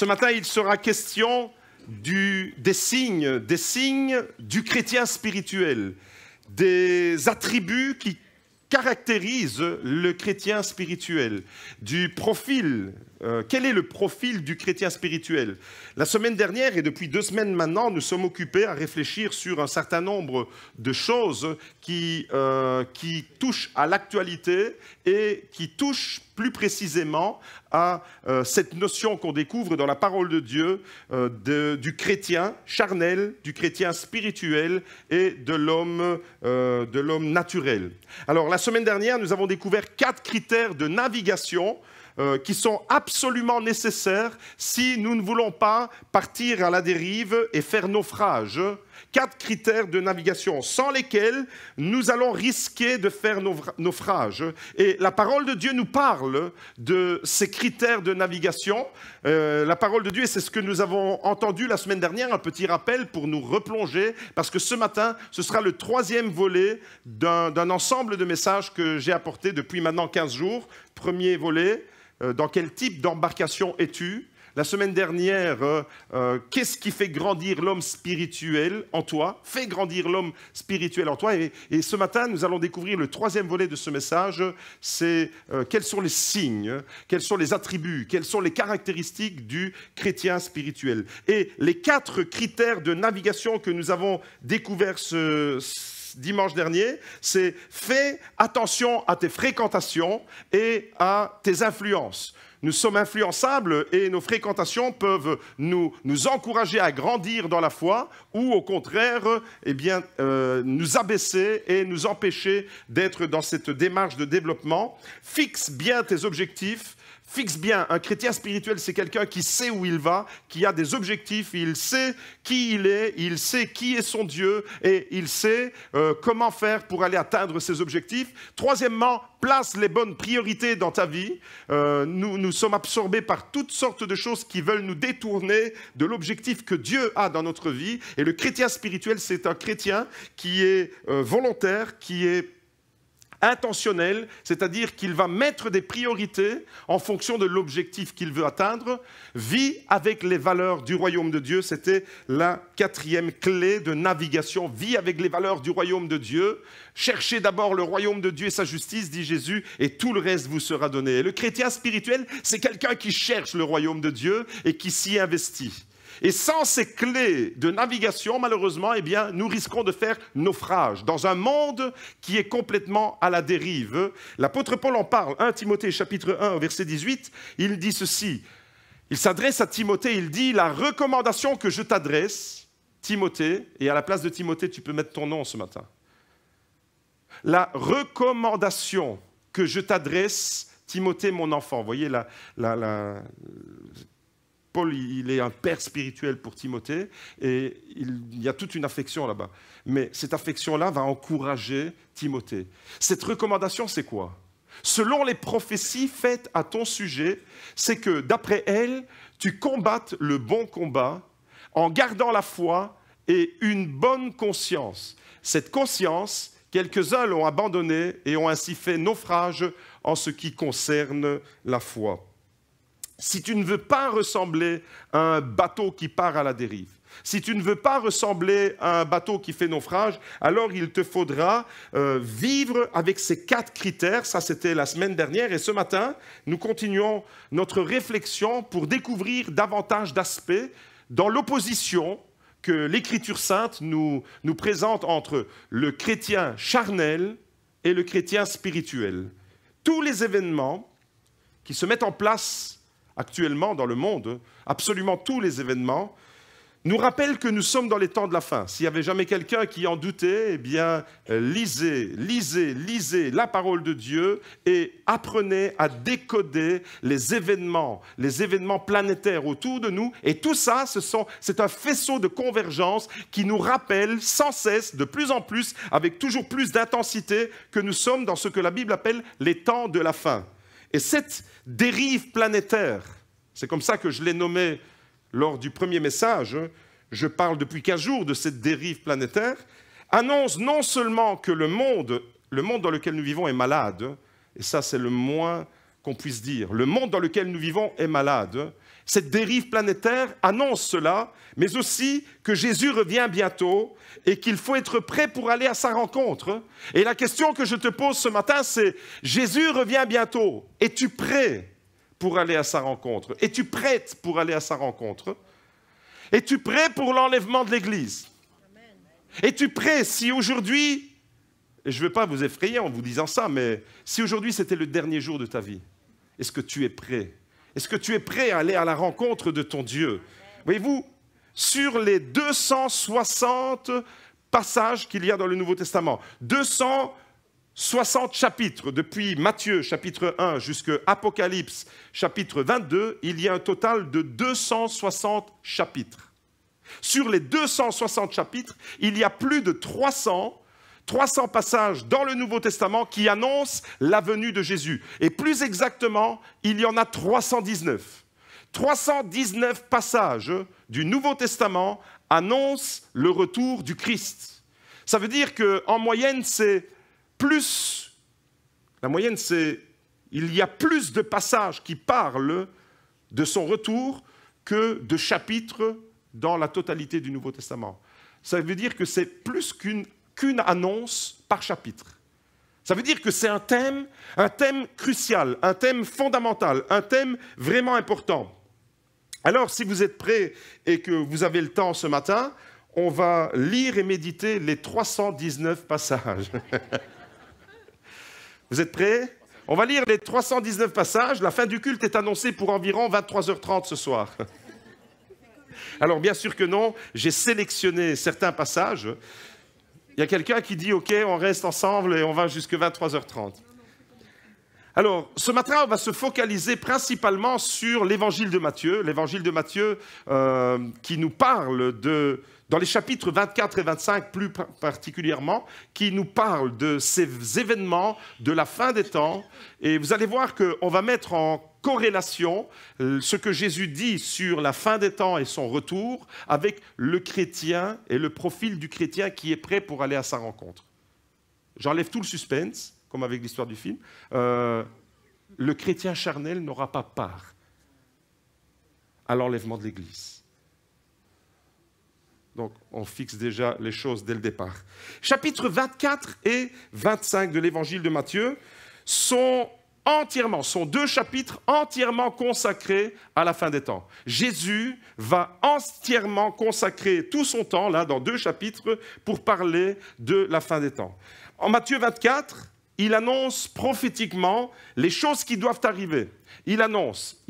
Ce matin, il sera question du, des signes, des signes du chrétien spirituel, des attributs qui caractérisent le chrétien spirituel, du profil euh, quel est le profil du chrétien spirituel La semaine dernière et depuis deux semaines maintenant, nous sommes occupés à réfléchir sur un certain nombre de choses qui, euh, qui touchent à l'actualité et qui touchent plus précisément à euh, cette notion qu'on découvre dans la parole de Dieu du chrétien charnel, du chrétien spirituel et de l'homme naturel. Alors la semaine dernière, nous avons découvert quatre critères de navigation euh, qui sont absolument nécessaires si nous ne voulons pas partir à la dérive et faire naufrage. Quatre critères de navigation sans lesquels nous allons risquer de faire naufrage. Et la parole de Dieu nous parle de ces critères de navigation. Euh, la parole de Dieu, c'est ce que nous avons entendu la semaine dernière, un petit rappel pour nous replonger, parce que ce matin, ce sera le troisième volet d'un ensemble de messages que j'ai apporté depuis maintenant 15 jours. Premier volet, euh, dans quel type d'embarcation es-tu La semaine dernière, euh, euh, qu'est-ce qui fait grandir l'homme spirituel en toi Fais grandir l'homme spirituel en toi. Et, ce matin, nous allons découvrir le troisième volet de ce message, c'est quels sont les signes, quels sont les attributs, quelles sont les caractéristiques du chrétien spirituel. Et les quatre critères de navigation que nous avons découverts ce dimanche dernier, c'est fais attention à tes fréquentations et à tes influences. Nous sommes influençables et nos fréquentations peuvent nous, encourager à grandir dans la foi ou au contraire eh euh, nous abaisser et nous empêcher d'être dans cette démarche de développement. Fixe bien tes objectifs, Fixe bien, un chrétien spirituel, c'est quelqu'un qui sait où il va, qui a des objectifs, il sait qui il est, il sait qui est son Dieu et il sait euh, comment faire pour aller atteindre ses objectifs. Troisièmement, place les bonnes priorités dans ta vie. Euh, nous, sommes absorbés par toutes sortes de choses qui veulent nous détourner de l'objectif que Dieu a dans notre vie. Et le chrétien spirituel, c'est un chrétien qui est euh, volontaire, qui est intentionnel, c'est-à-dire qu'il va mettre des priorités en fonction de l'objectif qu'il veut atteindre, vit avec les valeurs du royaume de Dieu, c'était la quatrième clé de navigation, Vie avec les valeurs du royaume de Dieu, cherchez d'abord le royaume de Dieu et sa justice, dit Jésus, et tout le reste vous sera donné. Et le chrétien spirituel, c'est quelqu'un qui cherche le royaume de Dieu et qui s'y investit. Et sans ces clés de navigation, malheureusement, eh bien, nous risquons de faire naufrage dans un monde qui est complètement à la dérive. L'apôtre Paul en parle, 1 Timothée chapitre 1 verset 18, il dit ceci, il s'adresse à Timothée, il dit, la recommandation que je t'adresse, Timothée, et à la place de Timothée, tu peux mettre ton nom ce matin. La recommandation que je t'adresse, Timothée, mon enfant, vous voyez la Paul, il est un père spirituel pour Timothée, et il, y a toute une affection là-bas. Mais cette affection-là va encourager Timothée. Cette recommandation, c'est quoi Selon les prophéties faites à ton sujet, c'est que, d'après elles, tu combattes le bon combat en gardant la foi et une bonne conscience. Cette conscience, quelques-uns l'ont abandonnée et ont ainsi fait naufrage en ce qui concerne la foi si tu ne veux pas ressembler à un bateau qui part à la dérive, si tu ne veux pas ressembler à un bateau qui fait naufrage, alors il te faudra euh, vivre avec ces quatre critères. Ça, c'était la semaine dernière. Et ce matin, nous continuons notre réflexion pour découvrir davantage d'aspects dans l'opposition que l'Écriture sainte nous présente entre le chrétien charnel et le chrétien spirituel. Tous les événements qui se mettent en place actuellement dans le monde, absolument tous les événements, nous rappellent que nous sommes dans les temps de la fin. S'il y avait jamais quelqu'un qui en doutait, eh bien, euh, lisez, lisez, lisez la parole de Dieu et apprenez à décoder les événements, les événements planétaires autour de nous. Et tout ça, c'est un faisceau de convergence qui nous rappelle sans cesse, de plus en plus, avec toujours plus d'intensité, que nous sommes dans ce que la Bible appelle les temps de la fin. Et cette dérive planétaire, c'est comme ça que je l'ai nommée lors du premier message, hein, je parle depuis 15 jours de cette dérive planétaire, annonce non seulement que le monde, le monde dans lequel nous vivons est malade, hein, et ça c'est le moins qu'on puisse dire, le monde dans lequel nous vivons est malade, hein, cette dérive planétaire annonce cela, mais aussi que Jésus revient bientôt et qu'il faut être prêt pour aller à sa rencontre. Et la question que je te pose ce matin, c'est Jésus revient bientôt. Es-tu prêt pour aller à sa rencontre Es-tu prête pour aller à sa rencontre Es-tu prêt pour l'enlèvement de l'Église Es-tu prêt si aujourd'hui et je ne veux pas vous effrayer en vous disant ça, mais si aujourd'hui c'était le dernier jour de ta vie, est-ce que tu es prêt est-ce que tu es prêt à aller à la rencontre de ton Dieu Voyez-vous, sur les 260 passages qu'il y a dans le Nouveau Testament, 260 chapitres, depuis Matthieu chapitre 1 jusqu'à Apocalypse chapitre 22, il y a un total de 260 chapitres. Sur les 260 chapitres, il y a plus de 300 300 passages dans le Nouveau Testament qui annoncent la venue de Jésus. Et plus exactement, il y en a 319. 319 passages du Nouveau Testament annoncent le retour du Christ. Ça veut dire qu'en moyenne, c'est plus... La moyenne, c'est... Il y a plus de passages qui parlent de son retour que de chapitres dans la totalité du Nouveau Testament. Ça veut dire que c'est plus qu'une qu'une annonce par chapitre. Ça veut dire que c'est un thème, un thème crucial, un thème fondamental, un thème vraiment important. Alors, si vous êtes prêts et que vous avez le temps ce matin, on va lire et méditer les 319 passages. vous êtes prêts On va lire les 319 passages. La fin du culte est annoncée pour environ 23h30 ce soir. Alors, bien sûr que non, j'ai sélectionné certains passages il y a quelqu'un qui dit, OK, on reste ensemble et on va jusque 23h30. Alors, ce matin, on va se focaliser principalement sur l'évangile de Matthieu, l'évangile de Matthieu euh, qui nous parle de, dans les chapitres 24 et 25 plus particulièrement, qui nous parle de ces événements de la fin des temps. Et vous allez voir qu'on va mettre en corrélation euh, ce que Jésus dit sur la fin des temps et son retour avec le chrétien et le profil du chrétien qui est prêt pour aller à sa rencontre. J'enlève tout le suspense, comme avec l'histoire du film. Euh, le chrétien charnel n'aura pas part à l'enlèvement de l'Église. Donc on fixe déjà les choses dès le départ. Chapitres 24 et 25 de l'Évangile de Matthieu sont entièrement, sont deux chapitres entièrement consacrés à la fin des temps. Jésus va entièrement consacrer tout son temps, là, dans deux chapitres, pour parler de la fin des temps. En Matthieu 24, il annonce prophétiquement les choses qui doivent arriver. Il annonce,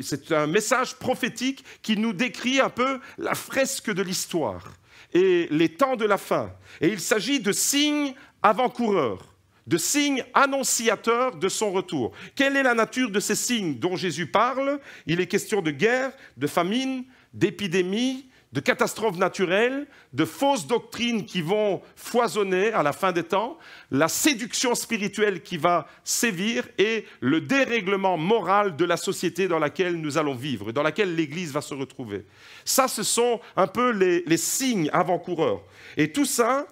c'est un message prophétique qui nous décrit un peu la fresque de l'histoire et les temps de la fin. Et il s'agit de signes avant-coureurs de signes annonciateurs de son retour. Quelle est la nature de ces signes dont Jésus parle Il est question de guerre, de famine, d'épidémie, de catastrophes naturelles, de fausses doctrines qui vont foisonner à la fin des temps, la séduction spirituelle qui va sévir et le dérèglement moral de la société dans laquelle nous allons vivre, dans laquelle l'Église va se retrouver. Ça, ce sont un peu les, signes avant-coureurs. Et tout ça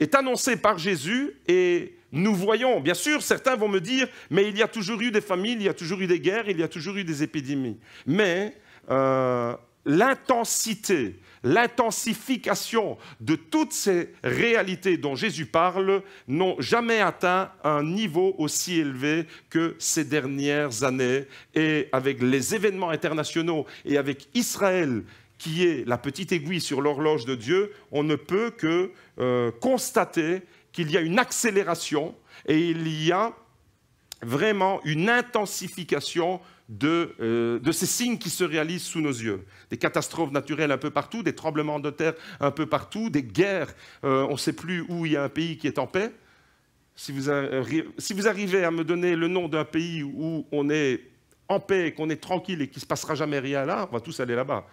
est annoncé par Jésus et nous voyons, bien sûr, certains vont me dire, mais il y a toujours eu des familles, il y a toujours eu des guerres, il y a toujours eu des épidémies. Mais euh, l'intensité, l'intensification de toutes ces réalités dont Jésus parle n'ont jamais atteint un niveau aussi élevé que ces dernières années. Et avec les événements internationaux et avec Israël, qui est la petite aiguille sur l'horloge de Dieu, on ne peut que euh, constater qu'il y a une accélération et il y a vraiment une intensification euh, de, ces signes qui se réalisent sous nos yeux. Des catastrophes naturelles un peu partout, des tremblements de terre un peu partout, des guerres. Euh, on ne sait plus où il y a un pays qui est en paix. Si vous, euh, si vous arrivez à me donner le nom d'un pays où on est en paix, qu'on est tranquille et qu'il ne se passera jamais rien là, on va tous aller là-bas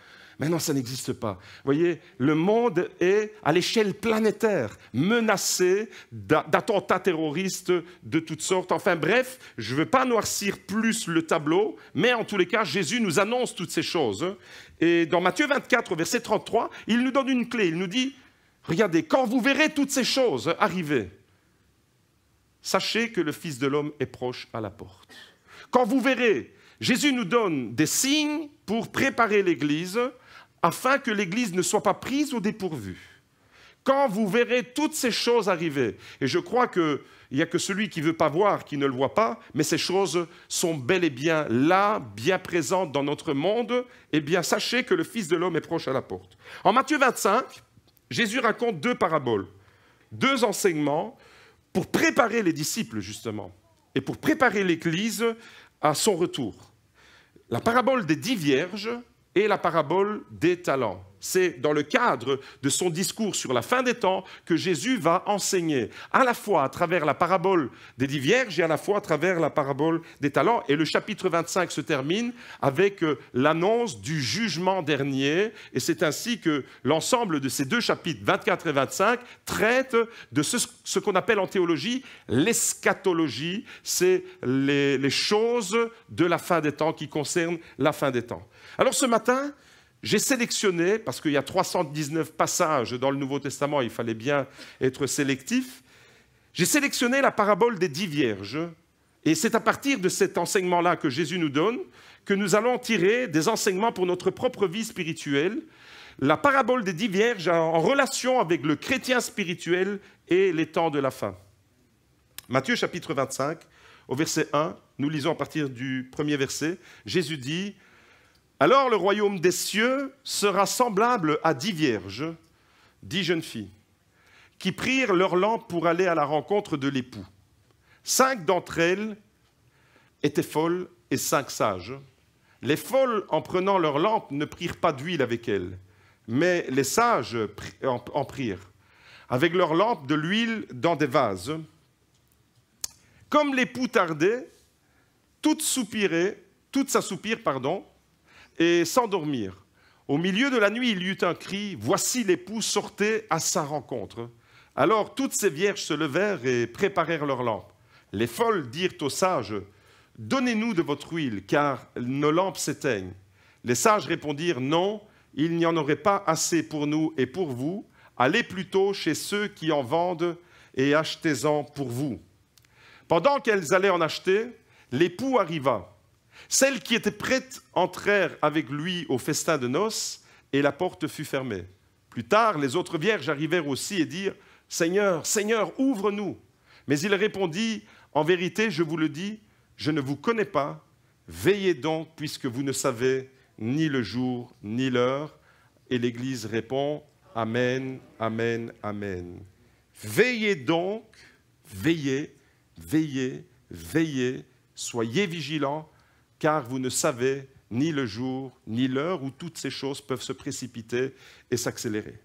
non, ça n'existe pas. Vous voyez, le monde est, à l'échelle planétaire, menacé d'attentats terroristes de toutes sortes. Enfin bref, je ne veux pas noircir plus le tableau, mais en tous les cas, Jésus nous annonce toutes ces choses. Et dans Matthieu 24, verset 33, il nous donne une clé. Il nous dit, regardez, quand vous verrez toutes ces choses arriver, sachez que le Fils de l'homme est proche à la porte. Quand vous verrez, Jésus nous donne des signes pour préparer l'Église afin que l'Église ne soit pas prise au dépourvu. Quand vous verrez toutes ces choses arriver, et je crois qu'il n'y a que celui qui ne veut pas voir qui ne le voit pas, mais ces choses sont bel et bien là, bien présentes dans notre monde, et eh bien sachez que le Fils de l'homme est proche à la porte. En Matthieu 25, Jésus raconte deux paraboles, deux enseignements pour préparer les disciples justement, et pour préparer l'Église à son retour. La parabole des dix vierges et la parabole des talents. C'est dans le cadre de son discours sur la fin des temps que Jésus va enseigner, à la fois à travers la parabole des dix vierges et à la fois à travers la parabole des talents. Et le chapitre 25 se termine avec euh, l'annonce du jugement dernier. Et c'est ainsi que l'ensemble de ces deux chapitres, 24 et 25, traitent de ce, qu'on appelle en théologie l'eschatologie. C'est les choses de la fin des temps qui concernent la fin des temps. Alors ce matin, j'ai sélectionné, parce qu'il y a 319 passages dans le Nouveau Testament, il fallait bien être sélectif, j'ai sélectionné la parabole des dix vierges. Et c'est à partir de cet enseignement-là que Jésus nous donne que nous allons tirer des enseignements pour notre propre vie spirituelle. La parabole des dix vierges en relation avec le chrétien spirituel et les temps de la fin. Matthieu chapitre 25, au verset 1, nous lisons à partir du premier verset, Jésus dit, alors le royaume des cieux sera semblable à dix vierges, dix jeunes filles, qui prirent leur lampe pour aller à la rencontre de l'époux. Cinq d'entre elles étaient folles et cinq sages. Les folles, en prenant leur lampe, ne prirent pas d'huile avec elles, mais les sages en prirent, avec leur lampe, de l'huile dans des vases. Comme l'époux tardait, toutes soupiraient, toutes s'assoupirent, pardon, et s'endormirent. Au milieu de la nuit, il y eut un cri, Voici l'époux, sortait à sa rencontre. Alors toutes ces vierges se levèrent et préparèrent leurs lampes. Les folles dirent aux sages, Donnez-nous de votre huile, car nos lampes s'éteignent. Les sages répondirent, Non, il n'y en aurait pas assez pour nous et pour vous. Allez plutôt chez ceux qui en vendent et achetez-en pour vous. Pendant qu'elles allaient en acheter, l'époux arriva. Celles qui étaient prêtes entrèrent avec lui au festin de noces, et la porte fut fermée. Plus tard, les autres vierges arrivèrent aussi et dirent, Seigneur, Seigneur, ouvre-nous. Mais il répondit, En vérité, je vous le dis, je ne vous connais pas, veillez donc puisque vous ne savez ni le jour ni l'heure. Et l'Église répond, Amen, Amen, Amen. Veillez donc, veillez, veillez, veillez, soyez vigilants car vous ne savez ni le jour, ni l'heure où toutes ces choses peuvent se précipiter et s'accélérer.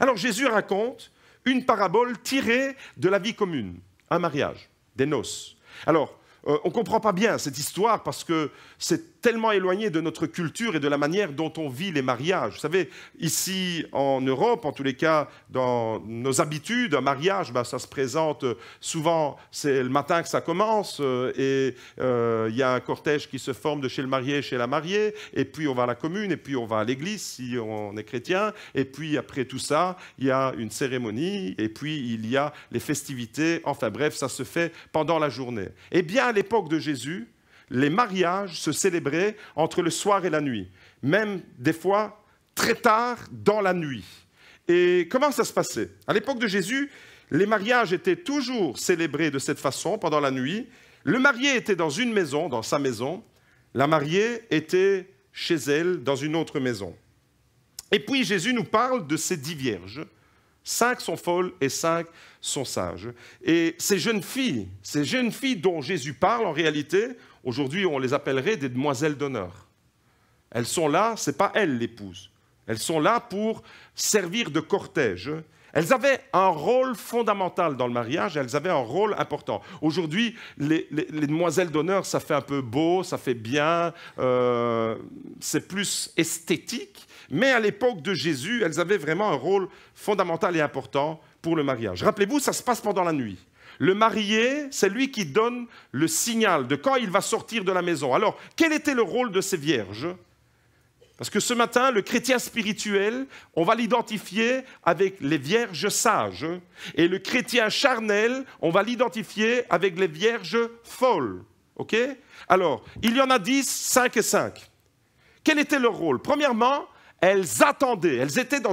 Alors Jésus raconte une parabole tirée de la vie commune, un mariage, des noces. Alors, euh, on ne comprend pas bien cette histoire parce que c'est tellement éloigné de notre culture et de la manière dont on vit les mariages. Vous savez, ici en Europe, en tous les cas, dans nos habitudes, un mariage, bah, ça se présente euh, souvent, c'est le matin que ça commence, euh, et euh, il y a un cortège qui se forme de chez le marié chez la mariée, et puis on va à la commune, et puis on va à l'église si on est chrétien, et puis après tout ça, il y a une cérémonie, et puis il y a les festivités, enfin bref, ça se fait pendant la journée. Eh bien, à l'époque de Jésus, les mariages se célébraient entre le soir et la nuit, même des fois très tard dans la nuit. Et comment ça se passait À l'époque de Jésus, les mariages étaient toujours célébrés de cette façon pendant la nuit. Le marié était dans une maison, dans sa maison. La mariée était chez elle, dans une autre maison. Et puis Jésus nous parle de ces dix vierges. Cinq sont folles et cinq sont sages. Et ces jeunes filles, ces jeunes filles dont Jésus parle en réalité, Aujourd'hui, on les appellerait des demoiselles d'honneur. Elles sont là, ce n'est pas elles l'épouse. Elles sont là pour servir de cortège. Elles avaient un rôle fondamental dans le mariage, elles avaient un rôle important. Aujourd'hui, les, demoiselles d'honneur, ça fait un peu beau, ça fait bien, euh, c'est plus esthétique, mais à l'époque de Jésus, elles avaient vraiment un rôle fondamental et important pour le mariage. Rappelez-vous, ça se passe pendant la nuit. Le marié, c'est lui qui donne le signal de quand il va sortir de la maison. Alors, quel était le rôle de ces vierges parce que ce matin, le chrétien spirituel, on va l'identifier avec les vierges sages. Et le chrétien charnel, on va l'identifier avec les vierges folles. Alors, il y en a dix, cinq et cinq. Quel était leur rôle Premièrement, elles attendaient. Elles étaient dans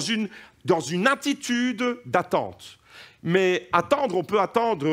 dans une attitude d'attente. Mais attendre, on peut attendre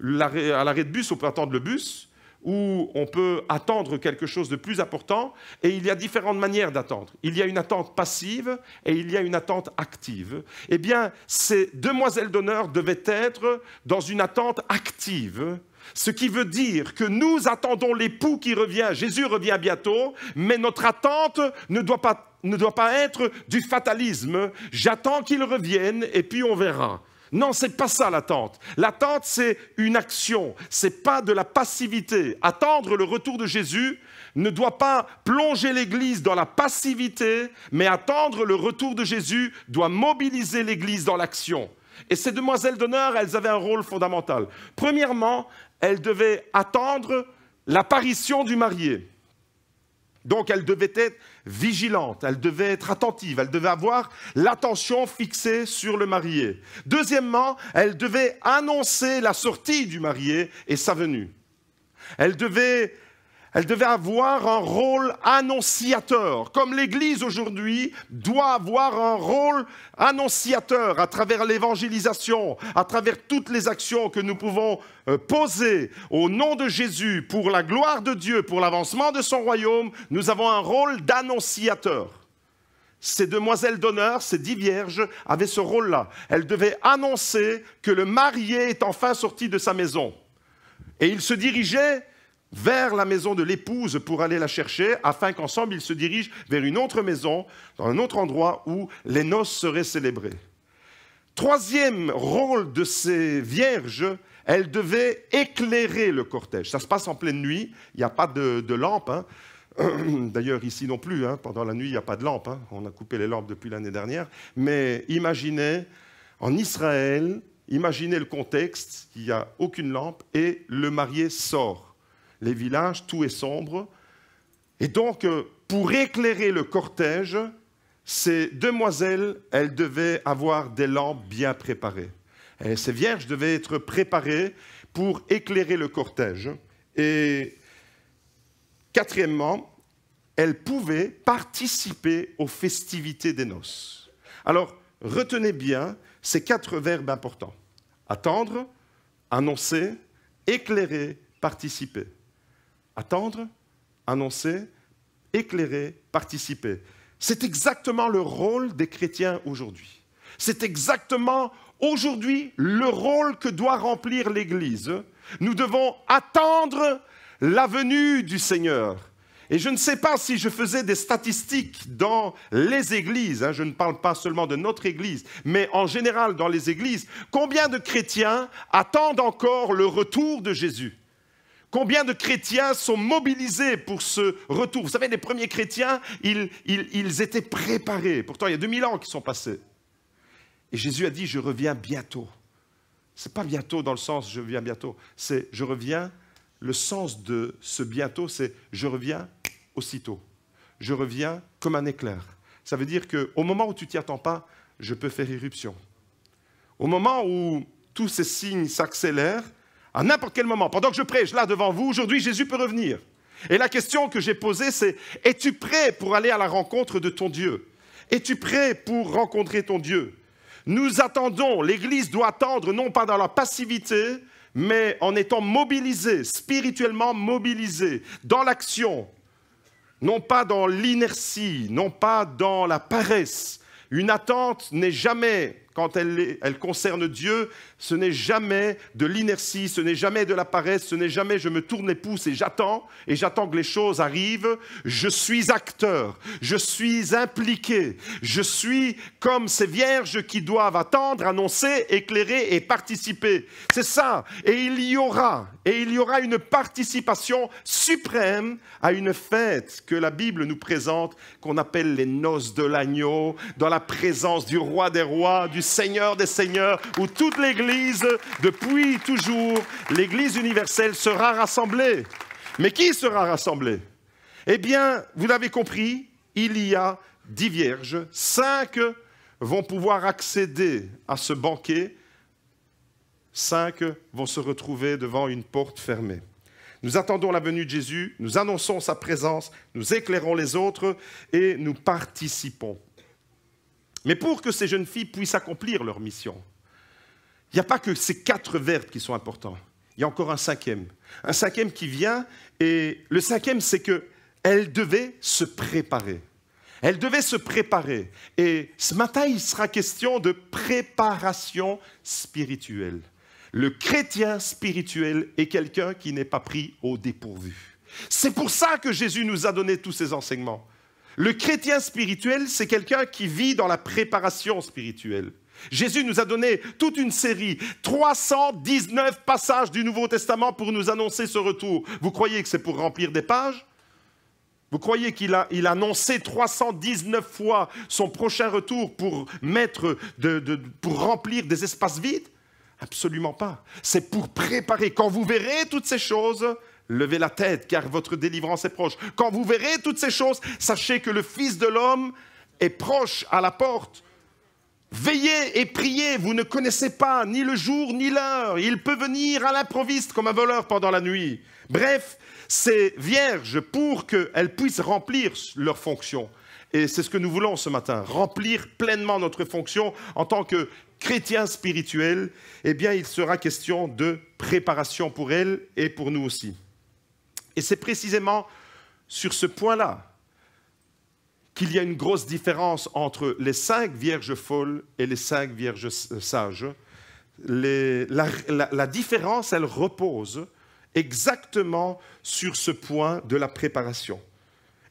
à l'arrêt de bus, on peut attendre le bus, ou on peut attendre quelque chose de plus important, et il y a différentes manières d'attendre. Il y a une attente passive et il y a une attente active. Eh bien, ces demoiselles d'honneur devaient être dans une attente active, ce qui veut dire que nous attendons l'époux qui revient, Jésus revient bientôt, mais notre attente ne doit pas, ne doit pas être du fatalisme, j'attends qu'il revienne et puis on verra. Non, c'est pas ça l'attente. L'attente, c'est une action, c'est pas de la passivité. Attendre le retour de Jésus ne doit pas plonger l'Église dans la passivité, mais attendre le retour de Jésus doit mobiliser l'Église dans l'action. Et ces demoiselles d'honneur, elles avaient un rôle fondamental. Premièrement, elles devaient attendre l'apparition du marié. Donc elle devait être vigilante, elle devait être attentive, elle devait avoir l'attention fixée sur le marié. Deuxièmement, elle devait annoncer la sortie du marié et sa venue. Elle devait elle devait avoir un rôle annonciateur, comme l'Église aujourd'hui doit avoir un rôle annonciateur à travers l'évangélisation, à travers toutes les actions que nous pouvons euh, poser au nom de Jésus pour la gloire de Dieu, pour l'avancement de son royaume. Nous avons un rôle d'annonciateur. Ces demoiselles d'honneur, ces dix vierges, avaient ce rôle-là. Elles devaient annoncer que le marié est enfin sorti de sa maison. Et il se dirigeait vers la maison de l'épouse pour aller la chercher, afin qu'ensemble ils se dirigent vers une autre maison, dans un autre endroit où les noces seraient célébrées. Troisième rôle de ces vierges, elles devaient éclairer le cortège. Ça se passe en pleine nuit, il n'y a pas de, lampe. Hein. D'ailleurs, ici non plus, hein. pendant la nuit, il n'y a pas de lampe. Hein. On a coupé les lampes depuis l'année dernière. Mais imaginez, en Israël, imaginez le contexte, il n'y a aucune lampe et le marié sort les villages, tout est sombre. Et donc, euh, pour éclairer le cortège, ces demoiselles, elles devaient avoir des lampes bien préparées. ces vierges devaient être préparées pour éclairer le cortège. Et quatrièmement, elles pouvaient participer aux festivités des noces. Alors, retenez bien ces quatre verbes importants. Attendre, annoncer, éclairer, participer attendre, annoncer, éclairer, participer. C'est exactement le rôle des chrétiens aujourd'hui. C'est exactement aujourd'hui le rôle que doit remplir l'Église. Nous devons attendre la venue du Seigneur. Et je ne sais pas si je faisais des statistiques dans les églises, hein, je ne parle pas seulement de notre église, mais en général dans les églises, combien de chrétiens attendent encore le retour de Jésus Combien de chrétiens sont mobilisés pour ce retour Vous savez, les premiers chrétiens, ils, étaient préparés. Pourtant, il y a 2000 ans qui sont passés. Et Jésus a dit, je reviens bientôt. Ce n'est pas bientôt dans le sens je reviens bientôt, c'est je reviens, le sens de ce bientôt, c'est je reviens aussitôt. Je reviens comme un éclair. Ça veut dire qu'au moment où tu t'y attends pas, je peux faire irruption. Au moment où tous ces signes s'accélèrent, à n'importe quel moment, pendant que je prêche là devant vous, aujourd'hui, Jésus peut revenir. Et la question que j'ai posée, c'est es-tu prêt pour aller à la rencontre de ton Dieu Es-tu prêt pour rencontrer ton Dieu Nous attendons, l'Église doit attendre, non pas dans la passivité, mais en étant mobilisée, spirituellement mobilisée, dans l'action, non pas dans l'inertie, non pas dans la paresse. Une attente n'est jamais quand elle, elle concerne Dieu, ce n'est jamais de l'inertie, ce n'est jamais de la paresse, ce n'est jamais je me tourne les pouces et j'attends, et j'attends que les choses arrivent. Je suis acteur, je suis impliqué, je suis comme ces vierges qui doivent attendre, annoncer, éclairer et participer. C'est ça. Et il y aura, et il y aura une participation suprême à une fête que la Bible nous présente, qu'on appelle les noces de l'agneau, dans la présence du roi des rois, du Seigneur des Seigneurs, où toute l'Église, depuis toujours, l'Église universelle sera rassemblée. Mais qui sera rassemblée Eh bien, vous l'avez compris, il y a dix vierges, cinq vont pouvoir accéder à ce banquet, cinq vont se retrouver devant une porte fermée. Nous attendons la venue de Jésus, nous annonçons sa présence, nous éclairons les autres et nous participons mais pour que ces jeunes filles puissent accomplir leur mission, il n'y a pas que ces quatre verbes qui sont importants. Il y a encore un cinquième. Un cinquième qui vient, et le cinquième, c'est qu'elles devaient se préparer. Elles devaient se préparer. Et ce matin, il sera question de préparation spirituelle. Le chrétien spirituel est quelqu'un qui n'est pas pris au dépourvu. C'est pour ça que Jésus nous a donné tous ces enseignements. Le chrétien spirituel, c'est quelqu'un qui vit dans la préparation spirituelle. Jésus nous a donné toute une série, 319 passages du Nouveau Testament pour nous annoncer ce retour. Vous croyez que c'est pour remplir des pages vous croyez qu'il a, il a annoncé 319 fois son prochain retour pour, mettre pour remplir des espaces vides Absolument pas. C'est pour préparer. Quand vous verrez toutes ces choses, Levez la tête, car votre délivrance est proche. Quand vous verrez toutes ces choses, sachez que le Fils de l'homme est proche à la porte. Veillez et priez, vous ne connaissez pas ni le jour ni l'heure. Il peut venir à l'improviste comme un voleur pendant la nuit. Bref, ces vierges, pour qu'elles puissent remplir leur fonction, et c'est ce que nous voulons ce matin, remplir pleinement notre fonction en tant que chrétiens spirituels, eh bien il sera question de préparation pour elles et pour nous aussi. Et c'est précisément sur ce point-là qu'il y a une grosse différence entre les cinq vierges folles et les cinq vierges euh, sages. la, la différence, elle repose exactement sur ce point de la préparation.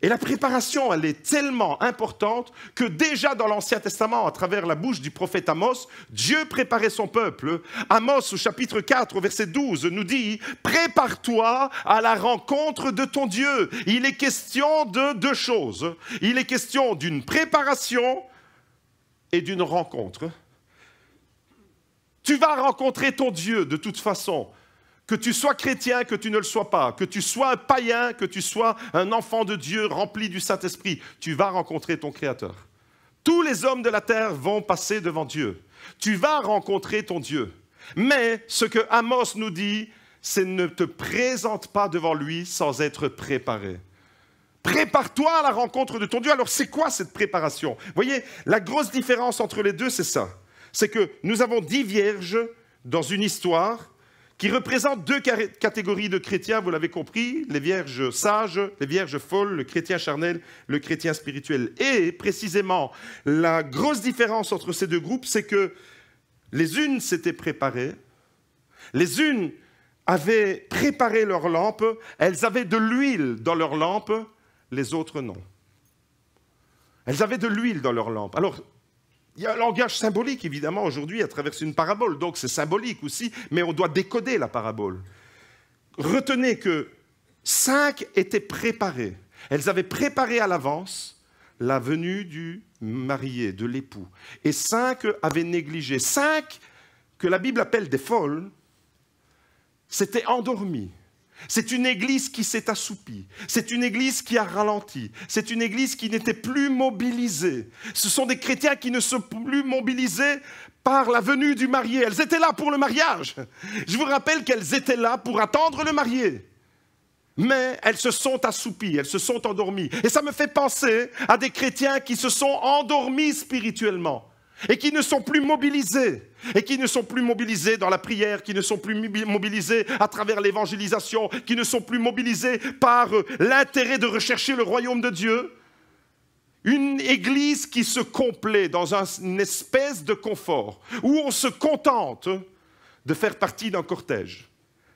Et la préparation, elle est tellement importante que déjà dans l'Ancien Testament, à travers la bouche du prophète Amos, Dieu préparait son peuple. Amos, au chapitre 4, verset 12, nous dit, prépare-toi à la rencontre de ton Dieu. Il est question de deux choses. Il est question d'une préparation et d'une rencontre. Tu vas rencontrer ton Dieu de toute façon. Que tu sois chrétien, que tu ne le sois pas, que tu sois un païen, que tu sois un enfant de Dieu rempli du Saint-Esprit, tu vas rencontrer ton Créateur. Tous les hommes de la terre vont passer devant Dieu. Tu vas rencontrer ton Dieu. Mais ce que Amos nous dit, c'est ne te présente pas devant lui sans être préparé. Prépare-toi à la rencontre de ton Dieu. Alors c'est quoi cette préparation Vous voyez, la grosse différence entre les deux, c'est ça. C'est que nous avons dix vierges dans une histoire qui représentent deux catégories de chrétiens, vous l'avez compris, les vierges sages, les vierges folles, le chrétien charnel, le chrétien spirituel. Et précisément, la grosse différence entre ces deux groupes, c'est que les unes s'étaient préparées, les unes avaient préparé leur lampe, elles avaient de l'huile dans leur lampe, les autres non. Elles avaient de l'huile dans leur lampe. Alors, il y a un langage symbolique, évidemment, aujourd'hui, à travers une parabole. Donc c'est symbolique aussi, mais on doit décoder la parabole. Retenez que cinq étaient préparées. Elles avaient préparé à l'avance la venue du marié, de l'époux. Et cinq avaient négligé. Cinq, que la Bible appelle des folles, s'étaient endormies. C'est une église qui s'est assoupie. C'est une église qui a ralenti. C'est une église qui n'était plus mobilisée. Ce sont des chrétiens qui ne sont plus mobilisés par la venue du marié. Elles étaient là pour le mariage. Je vous rappelle qu'elles étaient là pour attendre le marié. Mais elles se sont assoupies, elles se sont endormies. Et ça me fait penser à des chrétiens qui se sont endormis spirituellement et qui ne sont plus mobilisés, et qui ne sont plus mobilisés dans la prière, qui ne sont plus mobilisés à travers l'évangélisation, qui ne sont plus mobilisés par euh, l'intérêt de rechercher le royaume de Dieu. Une église qui se complaît dans une espèce de confort, où on se contente de faire partie d'un cortège.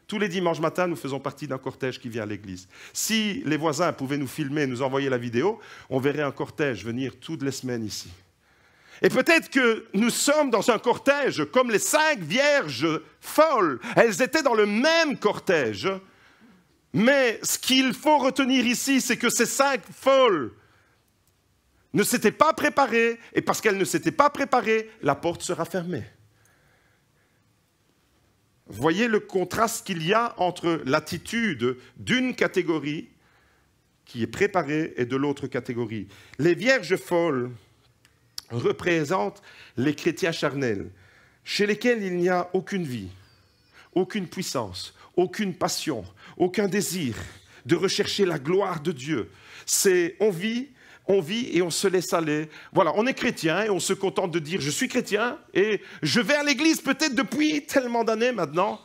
Tous les dimanches matin, nous faisons partie d'un cortège qui vient à l'église. Si les voisins pouvaient nous filmer, nous envoyer la vidéo, on verrait un cortège venir toutes les semaines ici. Et peut-être que nous sommes dans un cortège comme les cinq vierges folles. Elles étaient dans le même cortège. Mais ce qu'il faut retenir ici, c'est que ces cinq folles ne s'étaient pas préparées. Et parce qu'elles ne s'étaient pas préparées, la porte sera fermée. Voyez le contraste qu'il y a entre l'attitude d'une catégorie qui est préparée et de l'autre catégorie. Les vierges folles représente les chrétiens charnels, chez lesquels il n'y a aucune vie, aucune puissance, aucune passion, aucun désir de rechercher la gloire de Dieu. C'est on vit, on vit et on se laisse aller. Voilà, on est chrétien et on se contente de dire je suis chrétien et je vais à l'église peut-être depuis tellement d'années maintenant.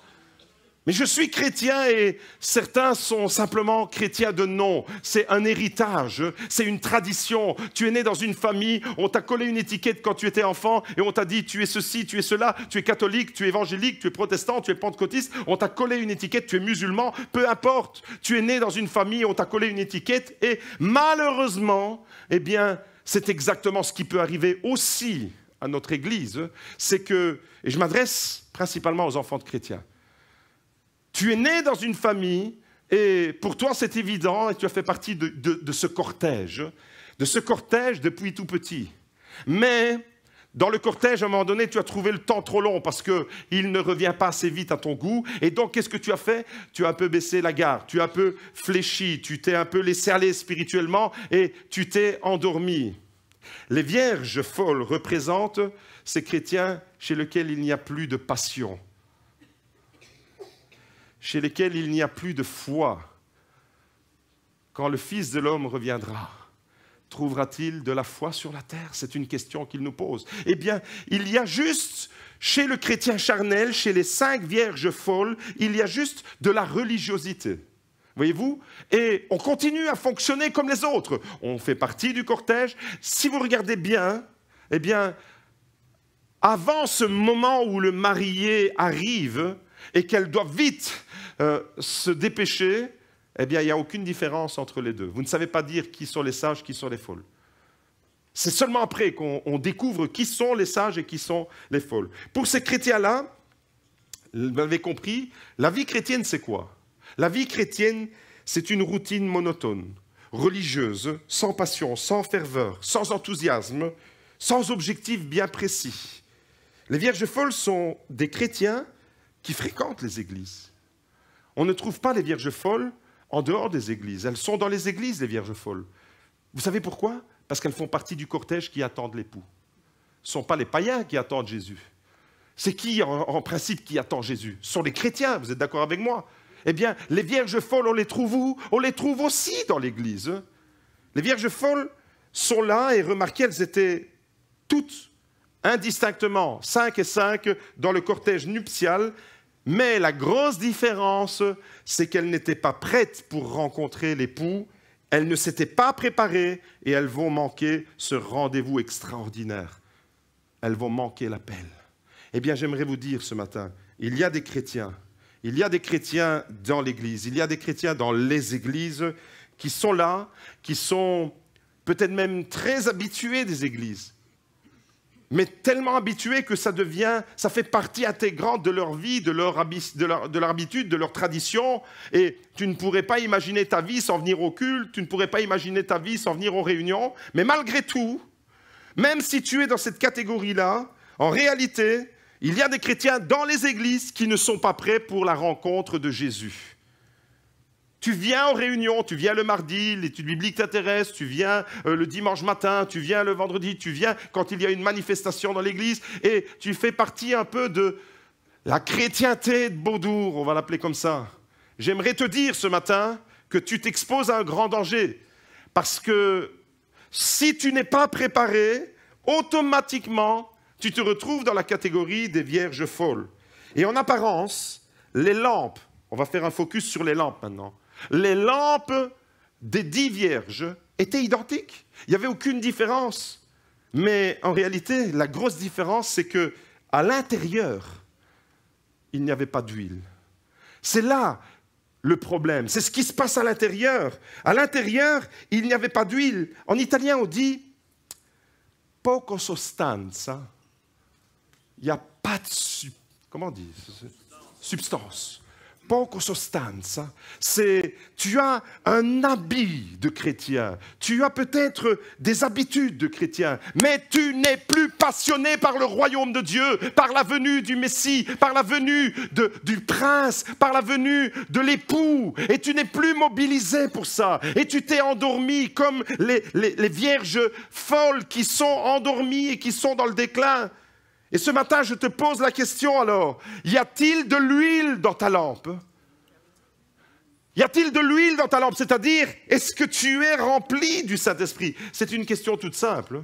Mais je suis chrétien et certains sont simplement chrétiens de nom. C'est un héritage, c'est une tradition. Tu es né dans une famille, on t'a collé une étiquette quand tu étais enfant et on t'a dit tu es ceci, tu es cela, tu es catholique, tu es évangélique, tu es protestant, tu es pentecôtiste. On t'a collé une étiquette, tu es musulman, peu importe. Tu es né dans une famille, on t'a collé une étiquette et malheureusement, eh bien, c'est exactement ce qui peut arriver aussi à notre Église. C'est que, et je m'adresse principalement aux enfants de chrétiens, tu es né dans une famille et pour toi c'est évident et tu as fait partie de, ce cortège, de ce cortège depuis tout petit. Mais dans le cortège, à un moment donné, tu as trouvé le temps trop long parce qu'il ne revient pas assez vite à ton goût. Et donc, qu'est-ce que tu as fait Tu as un peu baissé la garde, tu as un peu fléchi, tu t'es un peu laissé aller spirituellement et tu t'es endormi. Les vierges folles représentent ces chrétiens chez lesquels il n'y a plus de passion, chez lesquels il n'y a plus de foi. Quand le Fils de l'homme reviendra, trouvera-t-il de la foi sur la terre C'est une question qu'il nous pose. Eh bien, il y a juste chez le chrétien charnel, chez les cinq vierges folles, il y a juste de la religiosité. Voyez-vous Et on continue à fonctionner comme les autres. On fait partie du cortège. Si vous regardez bien, eh bien, avant ce moment où le marié arrive et qu'elle doit vite euh, se dépêcher, eh bien, il n'y a aucune différence entre les deux. Vous ne savez pas dire qui sont les sages, qui sont les folles. C'est seulement après qu'on découvre qui sont les sages et qui sont les folles. Pour ces chrétiens-là, vous avez compris, la vie chrétienne, c'est quoi La vie chrétienne, c'est une routine monotone, religieuse, sans passion, sans ferveur, sans enthousiasme, sans objectif bien précis. Les vierges folles sont des chrétiens qui fréquentent les églises, on ne trouve pas les vierges folles en dehors des églises. Elles sont dans les églises, les vierges folles. Vous savez pourquoi Parce qu'elles font partie du cortège qui attendent l'époux. Ce ne sont pas les païens qui attendent Jésus. C'est qui, en, en, principe, qui attend Jésus Ce sont les chrétiens, vous êtes d'accord avec moi Eh bien, les vierges folles, on les trouve où On les trouve aussi dans l'Église. Les vierges folles sont là et remarquez, elles étaient toutes indistinctement, cinq et cinq, dans le cortège nuptial. Mais la grosse différence, c'est qu'elles n'étaient pas prêtes pour rencontrer l'époux, elles ne s'étaient pas préparées et elles vont manquer ce rendez-vous extraordinaire. Elles vont manquer l'appel. Eh bien, j'aimerais vous dire ce matin, il y a des chrétiens, il y a des chrétiens dans l'Église, il y a des chrétiens dans les églises qui sont là, qui sont peut-être même très habitués des églises, mais tellement habitués que ça devient, ça fait partie intégrante de leur vie, de leur, de leur, habitude, de leur tradition. Et tu ne pourrais pas imaginer ta vie sans venir au culte, tu ne pourrais pas imaginer ta vie sans venir aux réunions. Mais malgré tout, même si tu es dans cette catégorie-là, en réalité, il y a des chrétiens dans les églises qui ne sont pas prêts pour la rencontre de Jésus. Tu viens aux réunions, tu viens le mardi, l'étude biblique t'intéresse, tu viens euh, le dimanche matin, tu viens le vendredi, tu viens quand il y a une manifestation dans l'église et tu fais partie un peu de la chrétienté de Baudour, on va l'appeler comme ça. J'aimerais te dire ce matin que tu t'exposes à un grand danger parce que si tu n'es pas préparé, automatiquement, tu te retrouves dans la catégorie des vierges folles. Et en apparence, les lampes, on va faire un focus sur les lampes maintenant les lampes des dix vierges étaient identiques. Il n'y avait aucune différence. Mais en réalité, la grosse différence, c'est que à l'intérieur, il n'y avait pas d'huile. C'est là le problème. C'est ce qui se passe à l'intérieur. À l'intérieur, il n'y avait pas d'huile. En italien, on dit poco sostanza. Il n'y a pas de... Comment on dit Substance c'est tu as un habit de chrétien, tu as peut-être des habitudes de chrétien, mais tu n'es plus passionné par le royaume de Dieu, par la venue du Messie, par la venue de, du prince, par la venue de l'époux, et tu n'es plus mobilisé pour ça, et tu t'es endormi comme les, les vierges folles qui sont endormies et qui sont dans le déclin. Et ce matin, je te pose la question alors, y a-t-il de l'huile dans ta lampe y a-t-il de l'huile dans ta lampe C'est-à-dire, est-ce que tu es rempli du Saint-Esprit C'est une question toute simple.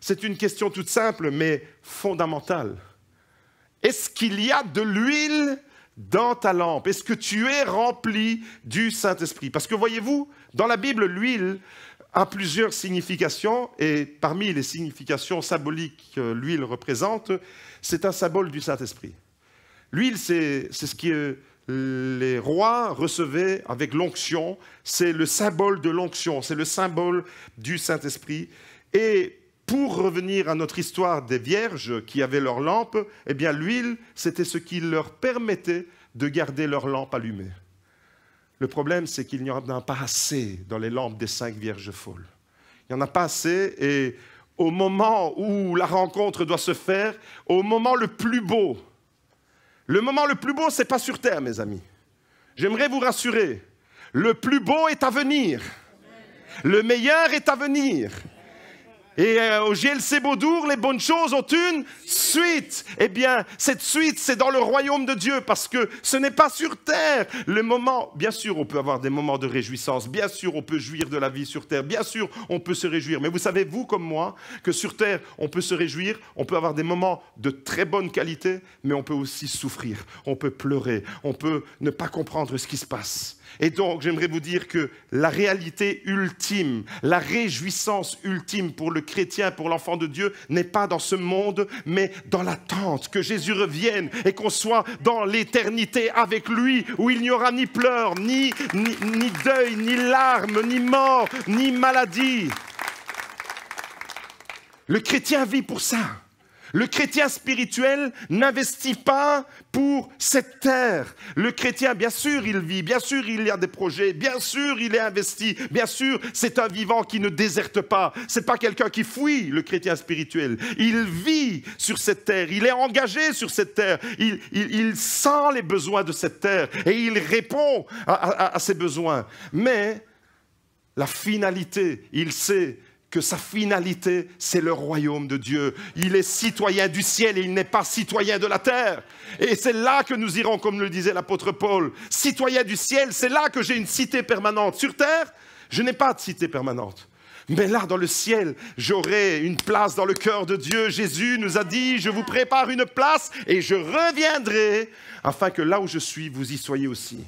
C'est une question toute simple, mais fondamentale. Est-ce qu'il y a de l'huile dans ta lampe Est-ce que tu es rempli du Saint-Esprit Parce que voyez-vous, dans la Bible, l'huile, a plusieurs significations, et parmi les significations symboliques que l'huile représente, c'est un symbole du Saint-Esprit. L'huile, c'est ce que les rois recevaient avec l'onction, c'est le symbole de l'onction, c'est le symbole du Saint-Esprit. Et pour revenir à notre histoire des vierges qui avaient leurs lampes, eh bien l'huile, c'était ce qui leur permettait de garder leur lampe allumée. Le problème, c'est qu'il n'y en a pas assez dans les lampes des cinq vierges folles. Il n'y en a pas assez et au moment où la rencontre doit se faire, au moment le plus beau, le moment le plus beau, ce n'est pas sur Terre, mes amis. J'aimerais vous rassurer, le plus beau est à venir. Le meilleur est à venir. Et euh, au GLC Beaudour, les bonnes choses ont une suite. Eh bien, cette suite, c'est dans le royaume de Dieu, parce que ce n'est pas sur terre. Le moment, bien sûr, on peut avoir des moments de réjouissance, bien sûr, on peut jouir de la vie sur terre, bien sûr, on peut se réjouir. Mais vous savez, vous comme moi, que sur terre, on peut se réjouir, on peut avoir des moments de très bonne qualité, mais on peut aussi souffrir, on peut pleurer, on peut ne pas comprendre ce qui se passe. Et donc, j'aimerais vous dire que la réalité ultime, la réjouissance ultime pour le chrétien, pour l'enfant de Dieu, n'est pas dans ce monde, mais dans l'attente que Jésus revienne et qu'on soit dans l'éternité avec lui, où il n'y aura ni pleurs, ni, ni, deuil, ni larmes, ni mort, ni maladie. Le chrétien vit pour ça. Le chrétien spirituel n'investit pas pour cette terre. Le chrétien, bien sûr, il vit, bien sûr, il y a des projets, bien sûr, il est investi, bien sûr, c'est un vivant qui ne déserte pas. C'est pas quelqu'un qui fuit, le chrétien spirituel. Il vit sur cette terre, il est engagé sur cette terre, il, sent les besoins de cette terre et il répond à, à ses besoins. Mais la finalité, il sait que sa finalité, c'est le royaume de Dieu. Il est citoyen du ciel et il n'est pas citoyen de la terre. Et c'est là que nous irons, comme le disait l'apôtre Paul. Citoyen du ciel, c'est là que j'ai une cité permanente. Sur terre, je n'ai pas de cité permanente. Mais là, dans le ciel, j'aurai une place dans le cœur de Dieu. Jésus nous a dit, je vous prépare une place et je reviendrai afin que là où je suis, vous y soyez aussi.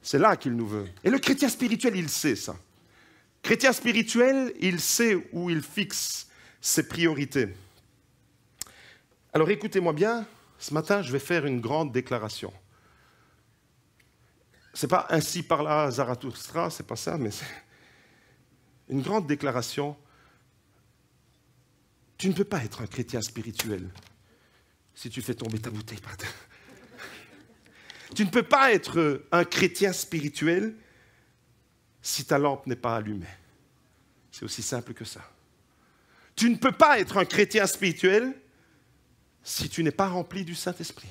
C'est là qu'il nous veut. Et le chrétien spirituel, il sait ça. Chrétien spirituel, il sait où il fixe ses priorités. Alors écoutez-moi bien, ce matin, je vais faire une grande déclaration. Ce n'est pas ainsi par là Zarathustra, c'est pas ça, mais c'est une grande déclaration. Tu ne peux pas être un chrétien spirituel si tu fais tomber ta bouteille Tu ne peux pas être un chrétien spirituel si ta lampe n'est pas allumée. C'est aussi simple que ça. Tu ne peux pas être un chrétien spirituel si tu n'es pas rempli du Saint-Esprit.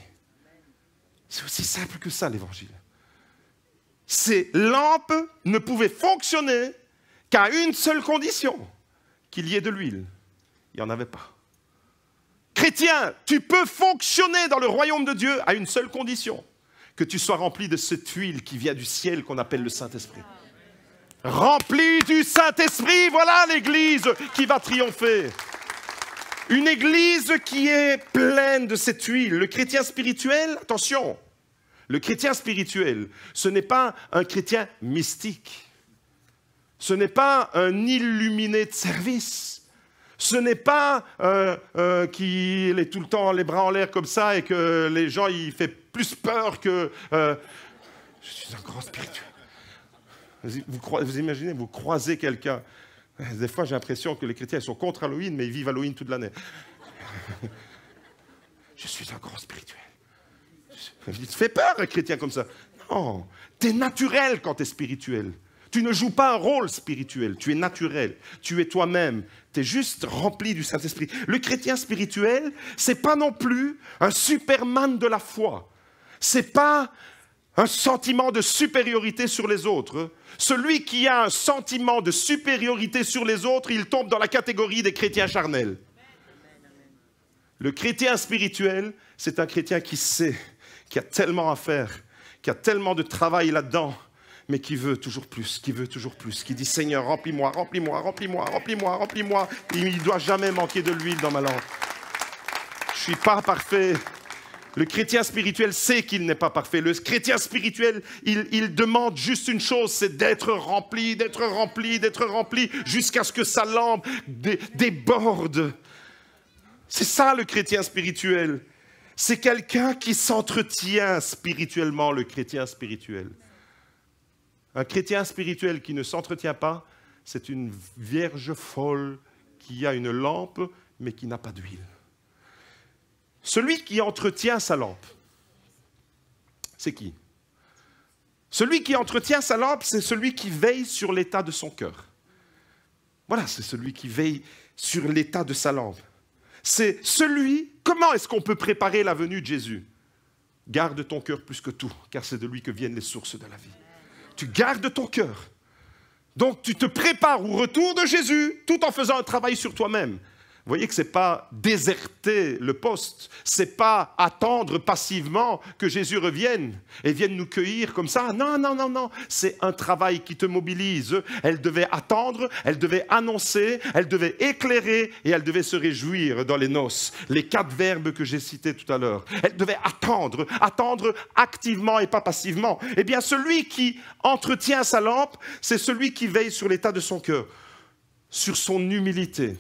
C'est aussi simple que ça, l'Évangile. Ces lampes ne pouvaient fonctionner qu'à une seule condition, qu'il y ait de l'huile. Il n'y en avait pas. Chrétien, tu peux fonctionner dans le royaume de Dieu à une seule condition, que tu sois rempli de cette huile qui vient du ciel qu'on appelle le Saint-Esprit. Rempli du Saint-Esprit. Voilà l'Église qui va triompher. Une Église qui est pleine de cette huile. Le chrétien spirituel, attention, le chrétien spirituel, ce n'est pas un chrétien mystique. Ce n'est pas un illuminé de service. Ce n'est pas euh, euh, qu'il est tout le temps les bras en l'air comme ça et que les gens, il fait plus peur que... Euh, je suis un grand spirituel. Vous, imaginez, vous croisez quelqu'un. Des fois, j'ai l'impression que les chrétiens sont contre Halloween, mais ils vivent Halloween toute l'année. Je suis un grand spirituel. Il fais peur, un chrétien comme ça. Non, tu es naturel quand tu es spirituel. Tu ne joues pas un rôle spirituel, tu es naturel, tu es toi-même, tu es juste rempli du Saint-Esprit. Le chrétien spirituel, c'est pas non plus un Superman de la foi. C'est pas un sentiment de supériorité sur les autres. Celui qui a un sentiment de supériorité sur les autres, il tombe dans la catégorie des chrétiens charnels. Le chrétien spirituel, c'est un chrétien qui sait, qui a tellement à faire, qui a tellement de travail là-dedans, mais qui veut toujours plus, qui veut toujours plus, qui dit Seigneur, remplis-moi, remplis-moi, remplis-moi, remplis-moi, remplis-moi. Il ne doit jamais manquer de l'huile dans ma lampe. Je ne suis pas parfait, le chrétien spirituel sait qu'il n'est pas parfait. Le chrétien spirituel, il, demande juste une chose, c'est d'être rempli, d'être rempli, d'être rempli, jusqu'à ce que sa lampe déborde. C'est ça le chrétien spirituel. C'est quelqu'un qui s'entretient spirituellement, le chrétien spirituel. Un chrétien spirituel qui ne s'entretient pas, c'est une vierge folle qui a une lampe mais qui n'a pas d'huile. Celui qui entretient sa lampe, c'est qui Celui qui entretient sa lampe, c'est celui qui veille sur l'état de son cœur. Voilà, c'est celui qui veille sur l'état de sa lampe. C'est celui, comment est-ce qu'on peut préparer la venue de Jésus Garde ton cœur plus que tout, car c'est de lui que viennent les sources de la vie. Tu gardes ton cœur. Donc tu te prépares au retour de Jésus tout en faisant un travail sur toi-même voyez que ce n'est pas déserter le poste, c'est pas attendre passivement que Jésus revienne et vienne nous cueillir comme ça. Non, non, non, non. C'est un travail qui te mobilise. Elle devait attendre, elle devait annoncer, elle devait éclairer et elle devait se réjouir dans les noces. Les quatre verbes que j'ai cités tout à l'heure. Elle devait attendre, attendre activement et pas passivement. Eh bien, celui qui entretient sa lampe, c'est celui qui veille sur l'état de son cœur, sur son humilité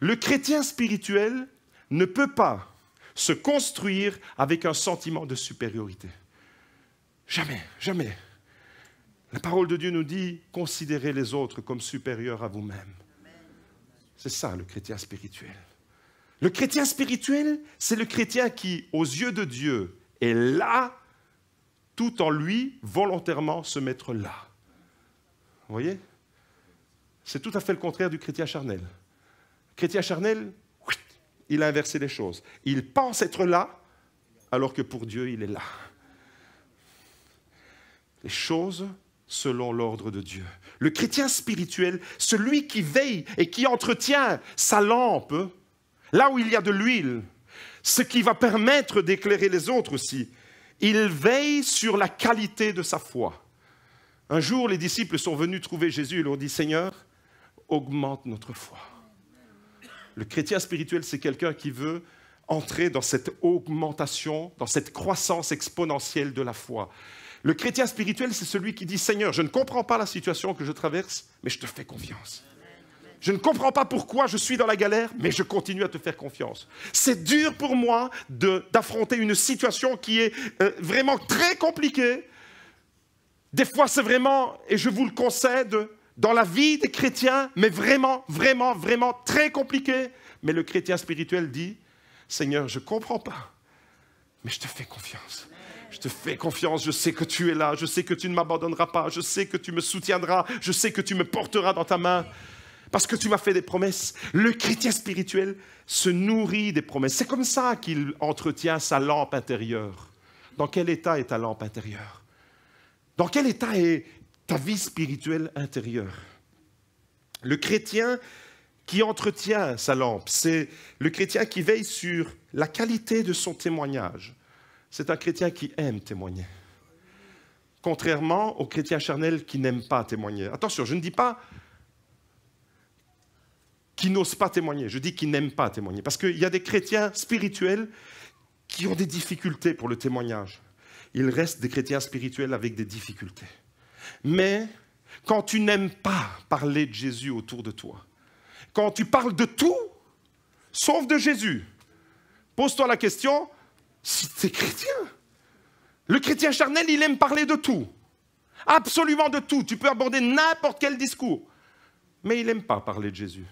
le chrétien spirituel ne peut pas se construire avec un sentiment de supériorité. Jamais, jamais. La parole de Dieu nous dit, considérez les autres comme supérieurs à vous-même. C'est ça le chrétien spirituel. Le chrétien spirituel, c'est le chrétien qui, aux yeux de Dieu, est là, tout en lui, volontairement se mettre là. Vous voyez C'est tout à fait le contraire du chrétien charnel. Chrétien charnel, il a inversé les choses. Il pense être là, alors que pour Dieu, il est là. Les choses selon l'ordre de Dieu. Le chrétien spirituel, celui qui veille et qui entretient sa lampe, là où il y a de l'huile, ce qui va permettre d'éclairer les autres aussi, il veille sur la qualité de sa foi. Un jour, les disciples sont venus trouver Jésus et leur dit, Seigneur, augmente notre foi. Le chrétien spirituel, c'est quelqu'un qui veut entrer dans cette augmentation, dans cette croissance exponentielle de la foi. Le chrétien spirituel, c'est celui qui dit, Seigneur, je ne comprends pas la situation que je traverse, mais je te fais confiance. Je ne comprends pas pourquoi je suis dans la galère, mais je continue à te faire confiance. C'est dur pour moi d'affronter une situation qui est euh, vraiment très compliquée. Des fois, c'est vraiment, et je vous le concède, dans la vie des chrétiens, mais vraiment, vraiment, vraiment très compliqué. Mais le chrétien spirituel dit, Seigneur, je ne comprends pas, mais je te fais confiance. Je te fais confiance, je sais que tu es là, je sais que tu ne m'abandonneras pas, je sais que tu me soutiendras, je sais que tu me porteras dans ta main, parce que tu m'as fait des promesses. Le chrétien spirituel se nourrit des promesses. C'est comme ça qu'il entretient sa lampe intérieure. Dans quel état est ta lampe intérieure Dans quel état est, ta vie spirituelle intérieure. Le chrétien qui entretient sa lampe, c'est le chrétien qui veille sur la qualité de son témoignage. C'est un chrétien qui aime témoigner. Contrairement au chrétien charnel qui n'aime pas témoigner. Attention, je ne dis pas qui n'ose pas témoigner, je dis qui n'aime pas témoigner. Parce qu'il y a des chrétiens spirituels qui ont des difficultés pour le témoignage. Il reste des chrétiens spirituels avec des difficultés. Mais quand tu n'aimes pas parler de Jésus autour de toi, quand tu parles de tout, sauf de Jésus, pose-toi la question, si tu es chrétien, le chrétien charnel, il aime parler de tout, absolument de tout. Tu peux aborder n'importe quel discours, mais il n'aime pas parler de Jésus.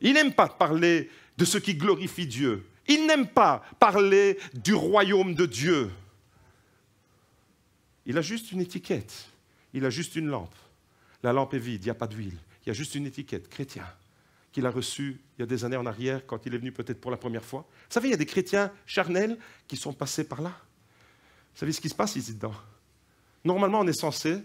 Il n'aime pas parler de ce qui glorifie Dieu. Il n'aime pas parler du royaume de Dieu. Il a juste une étiquette. Il a juste une lampe. La lampe est vide, il n'y a pas d'huile. Il y a juste une étiquette, chrétien, qu'il a reçue il y a des années en arrière, quand il est venu peut-être pour la première fois. Vous savez, il y a des chrétiens charnels qui sont passés par là. Vous savez ce qui se passe ici dedans Normalement, on est censé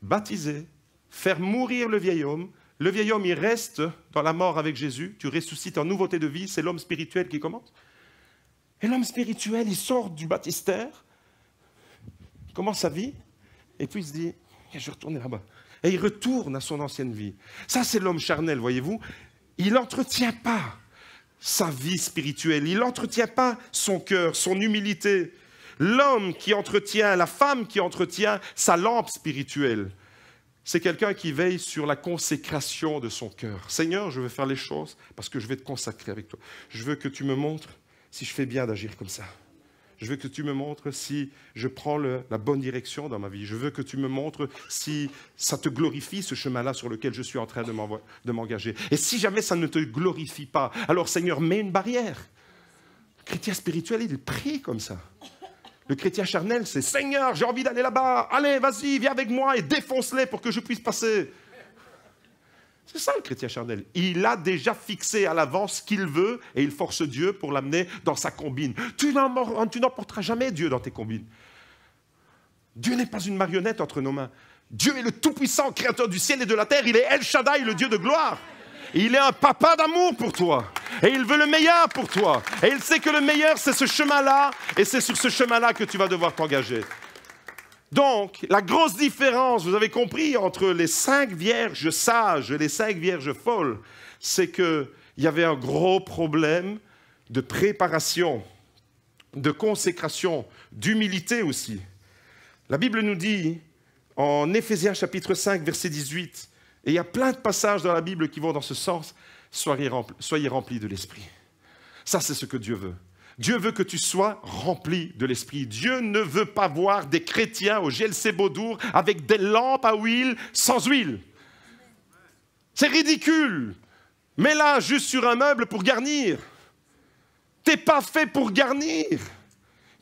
baptiser, faire mourir le vieil homme. Le vieil homme, il reste dans la mort avec Jésus. Tu ressuscites en nouveauté de vie. C'est l'homme spirituel qui commence. Et l'homme spirituel, il sort du baptistère commence sa vie, et puis il se dit, je vais retourner là-bas. Et il retourne à son ancienne vie. Ça, c'est l'homme charnel, voyez-vous. Il n'entretient pas sa vie spirituelle, il n'entretient pas son cœur, son humilité. L'homme qui entretient, la femme qui entretient sa lampe spirituelle, c'est quelqu'un qui veille sur la consécration de son cœur. Seigneur, je veux faire les choses parce que je vais te consacrer avec toi. Je veux que tu me montres si je fais bien d'agir comme ça. Je veux que tu me montres si je prends la bonne direction dans ma vie. Je veux que tu me montres si ça te glorifie, ce chemin-là sur lequel je suis en train de m'engager. Et si jamais ça ne te glorifie pas, alors Seigneur, mets une barrière. Le chrétien spirituel, il prie comme ça. Le chrétien charnel, c'est Seigneur, j'ai envie d'aller là-bas. Allez, vas-y, viens avec moi et défonce-les pour que je puisse passer. C'est ça le chrétien charnel. Il a déjà fixé à l'avance ce qu'il veut et il force Dieu pour l'amener dans sa combine. Tu n'emporteras jamais Dieu dans tes combines. Dieu n'est pas une marionnette entre nos mains. Dieu est le tout-puissant, créateur du ciel et de la terre. Il est El Shaddai, le Dieu de gloire. Il est un papa d'amour pour toi. Et il veut le meilleur pour toi. Et il sait que le meilleur, c'est ce chemin-là. Et c'est sur ce chemin-là que tu vas devoir t'engager. Donc, la grosse différence, vous avez compris, entre les cinq vierges sages et les cinq vierges folles, c'est qu'il y avait un gros problème de préparation, de consécration, d'humilité aussi. La Bible nous dit en Éphésiens chapitre 5, verset 18, et il y a plein de passages dans la Bible qui vont dans ce sens, soyez remplis, soyez remplis de l'Esprit. Ça, c'est ce que Dieu veut. Dieu veut que tu sois rempli de l'Esprit. Dieu ne veut pas voir des chrétiens au GLC Baudour avec des lampes à huile sans huile. C'est ridicule. Mais là, juste sur un meuble pour garnir. T'es pas fait pour garnir.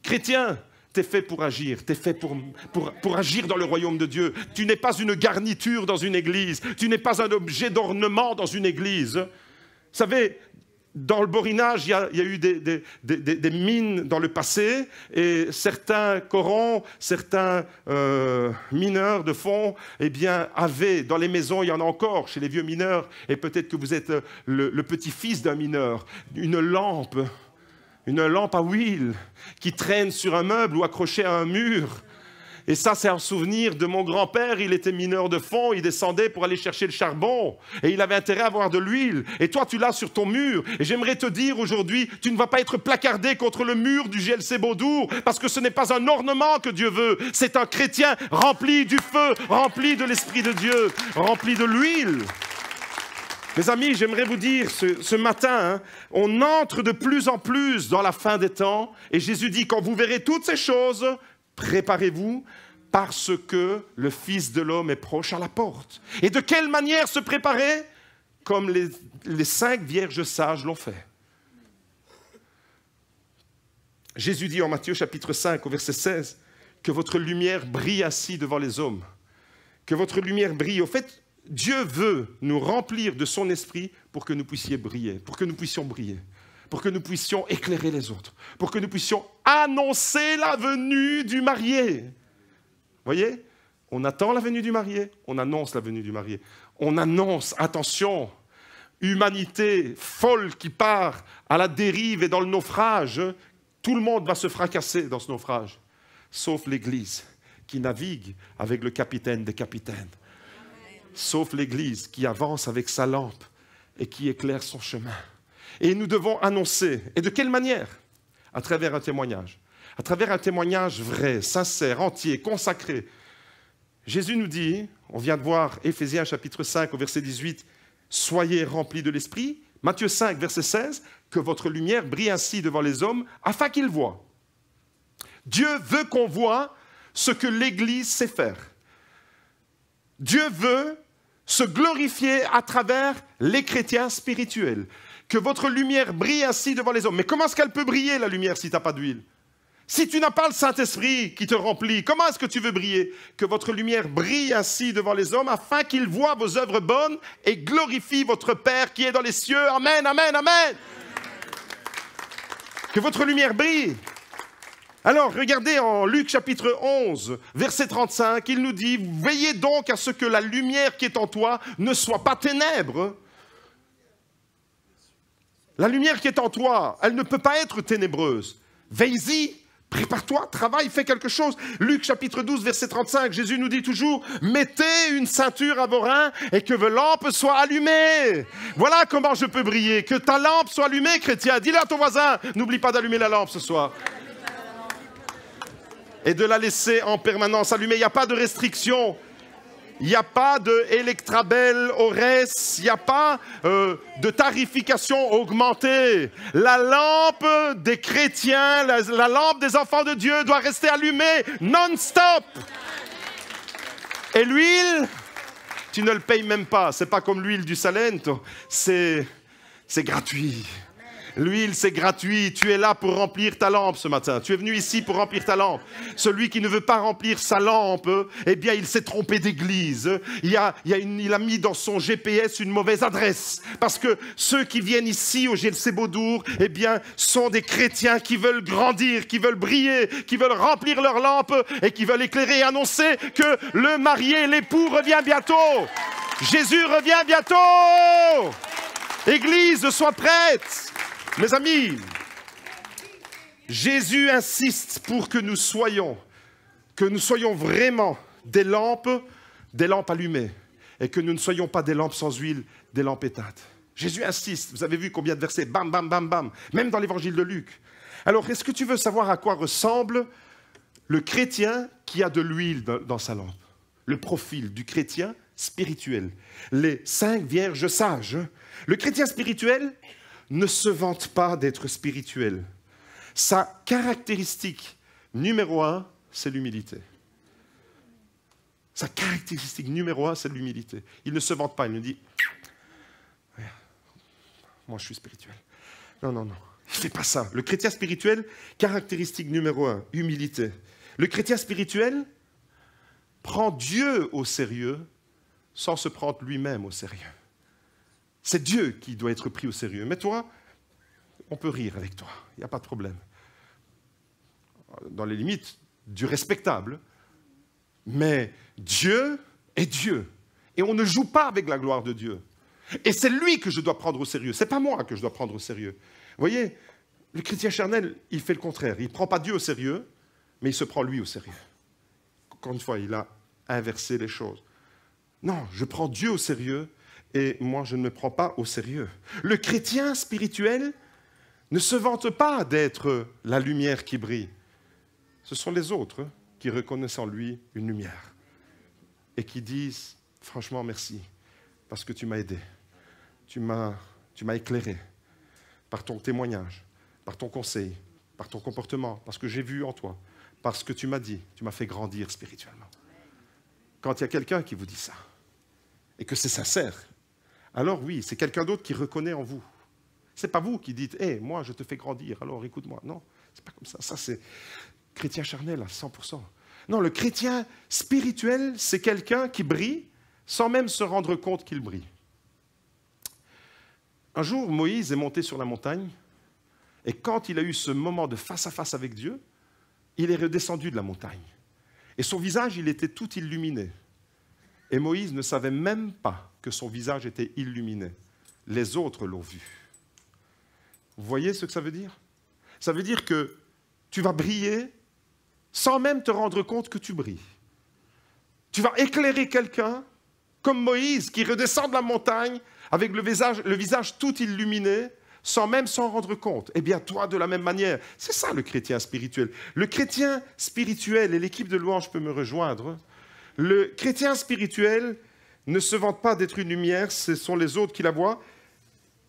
Chrétien, T'es fait pour agir, t'es fait pour, pour, agir dans le royaume de Dieu. Tu n'es pas une garniture dans une église, tu n'es pas un objet d'ornement dans une église. Vous savez, dans le borinage, il y, a, eu des, mines dans le passé, et certains corons, certains euh, mineurs de fond, eh bien, avaient dans les maisons, il y en a encore chez les vieux mineurs, et peut-être que vous êtes euh, le, le petit-fils d'un mineur, une lampe, une lampe à huile qui traîne sur un meuble ou accrochée à un mur. Et ça, c'est un souvenir de mon grand-père. Il était mineur de fond, il descendait pour aller chercher le charbon. Et il avait intérêt à avoir de l'huile. Et toi, tu l'as sur ton mur. Et j'aimerais te dire aujourd'hui, tu ne vas pas être placardé contre le mur du GLC Baudou parce que ce n'est pas un ornement que Dieu veut. C'est un chrétien rempli du feu, rempli de l'Esprit de Dieu, rempli de l'huile. Mes amis, j'aimerais vous dire ce, matin, hein, on entre de plus en plus dans la fin des temps, et Jésus dit, quand vous verrez toutes ces choses, Préparez-vous parce que le Fils de l'homme est proche à la porte. Et de quelle manière se préparer Comme les, cinq vierges sages l'ont fait. Jésus dit en Matthieu chapitre 5 au verset 16 que votre lumière brille ainsi devant les hommes, que votre lumière brille. Au fait, Dieu veut nous remplir de son esprit pour que nous puissions briller, pour que nous puissions briller pour que nous puissions éclairer les autres, pour que nous puissions annoncer la venue du marié. Voyez On attend la venue du marié, on annonce la venue du marié. On annonce, attention, humanité folle qui part à la dérive et dans le naufrage, tout le monde va se fracasser dans ce naufrage, sauf l'Église qui navigue avec le capitaine des capitaines, sauf l'Église qui avance avec sa lampe et qui éclaire son chemin. Et nous devons annoncer. Et de quelle manière À travers un témoignage. À travers un témoignage vrai, sincère, entier, consacré. Jésus nous dit, on vient de voir Ephésiens chapitre 5 au verset 18, Soyez remplis de l'Esprit. Matthieu 5, verset 16, Que votre lumière brille ainsi devant les hommes afin qu'ils voient. Dieu veut qu'on voit ce que l'Église sait faire. Dieu veut se glorifier à travers les chrétiens spirituels que votre lumière brille ainsi devant les hommes. Mais comment est-ce qu'elle peut briller, la lumière, si tu n'as pas d'huile Si tu n'as pas le Saint-Esprit qui te remplit, comment est-ce que tu veux briller Que votre lumière brille ainsi devant les hommes, afin qu'ils voient vos œuvres bonnes et glorifient votre Père qui est dans les cieux. Amen, amen, amen. Que votre lumière brille. Alors regardez en Luc chapitre 11, verset 35, il nous dit, Veillez donc à ce que la lumière qui est en toi ne soit pas ténèbres. La lumière qui est en toi, elle ne peut pas être ténébreuse. Veille-y, prépare-toi, travaille, fais quelque chose. Luc chapitre 12, verset 35, Jésus nous dit toujours, mettez une ceinture à vos reins et que vos lampes soient allumées. Voilà comment je peux briller. Que ta lampe soit allumée, chrétien. Dis-le à ton voisin, n'oublie pas d'allumer la lampe ce soir et de la laisser en permanence allumée. Il n'y a pas de restriction. Il n'y a pas de au reste, il n'y a pas euh, de tarification augmentée. La lampe des chrétiens, la, lampe des enfants de Dieu doit rester allumée non-stop. Et l'huile, tu ne le payes même pas. C'est pas comme l'huile du Salento, c'est gratuit. L'huile, c'est gratuit. Tu es là pour remplir ta lampe ce matin. Tu es venu ici pour remplir ta lampe. Celui qui ne veut pas remplir sa lampe, eh bien, il s'est trompé d'église. Il a, il mis dans son GPS une mauvaise adresse. Parce que ceux qui viennent ici au GLC Baudour, eh bien, sont des chrétiens qui veulent grandir, qui veulent briller, qui veulent remplir leur lampe et qui veulent éclairer et annoncer que le marié, l'époux revient bientôt. Jésus revient bientôt. Église, sois prête. Mes amis, Jésus insiste pour que nous soyons, que nous soyons vraiment des lampes, des lampes allumées, et que nous ne soyons pas des lampes sans huile, des lampes éteintes. Jésus insiste, vous avez vu combien de versets, bam, bam, bam, bam, même dans l'évangile de Luc. Alors, est-ce que tu veux savoir à quoi ressemble le chrétien qui a de l'huile dans sa lampe Le profil du chrétien spirituel. Les cinq vierges sages. Le chrétien spirituel, ne se vante pas d'être spirituel. Sa caractéristique numéro un, c'est l'humilité. Sa caractéristique numéro un, c'est l'humilité. Il ne se vante pas, il ne dit Moi, je suis spirituel. Non, non, non. Il ne fait pas ça. Le chrétien spirituel, caractéristique numéro un, humilité. Le chrétien spirituel prend Dieu au sérieux sans se prendre lui-même au sérieux. C'est Dieu qui doit être pris au sérieux. Mais toi, on peut rire avec toi, il n'y a pas de problème. Dans les limites du respectable. Mais Dieu est Dieu. Et on ne joue pas avec la gloire de Dieu. Et c'est lui que je dois prendre au sérieux. C'est pas moi que je dois prendre au sérieux. Vous voyez, le chrétien charnel, il fait le contraire. Il ne prend pas Dieu au sérieux, mais il se prend lui au sérieux. Encore une fois, il a inversé les choses. Non, je prends Dieu au sérieux et moi je ne me prends pas au sérieux. Le chrétien spirituel ne se vante pas d'être la lumière qui brille. Ce sont les autres qui reconnaissent en lui une lumière et qui disent franchement merci parce que tu m'as aidé, tu m'as, éclairé par ton témoignage, par ton conseil, par ton comportement, parce que j'ai vu en toi, parce que tu m'as dit, tu m'as fait grandir spirituellement. Quand il y a quelqu'un qui vous dit ça, et que c'est sincère, alors oui, c'est quelqu'un d'autre qui reconnaît en vous. Ce n'est pas vous qui dites Hé, moi, je te fais grandir, alors écoute-moi. Non, c'est pas comme ça. Ça, c'est chrétien charnel à 100%. Non, le chrétien spirituel, c'est quelqu'un qui brille sans même se rendre compte qu'il brille. Un jour, Moïse est monté sur la montagne, et quand il a eu ce moment de face à face avec Dieu, il est redescendu de la montagne. Et son visage, il était tout illuminé. Et Moïse ne savait même pas que son visage était illuminé. Les autres l'ont vu. Vous voyez ce que ça veut dire Ça veut dire que tu vas briller sans même te rendre compte que tu brilles. Tu vas éclairer quelqu'un comme Moïse qui redescend de la montagne avec le visage, le visage tout illuminé sans même s'en rendre compte. Eh bien, toi, de la même manière. C'est ça le chrétien spirituel. Le chrétien spirituel, et l'équipe de louange peut me rejoindre, le chrétien spirituel, ne se vante pas d'être une lumière, ce sont les autres qui la voient.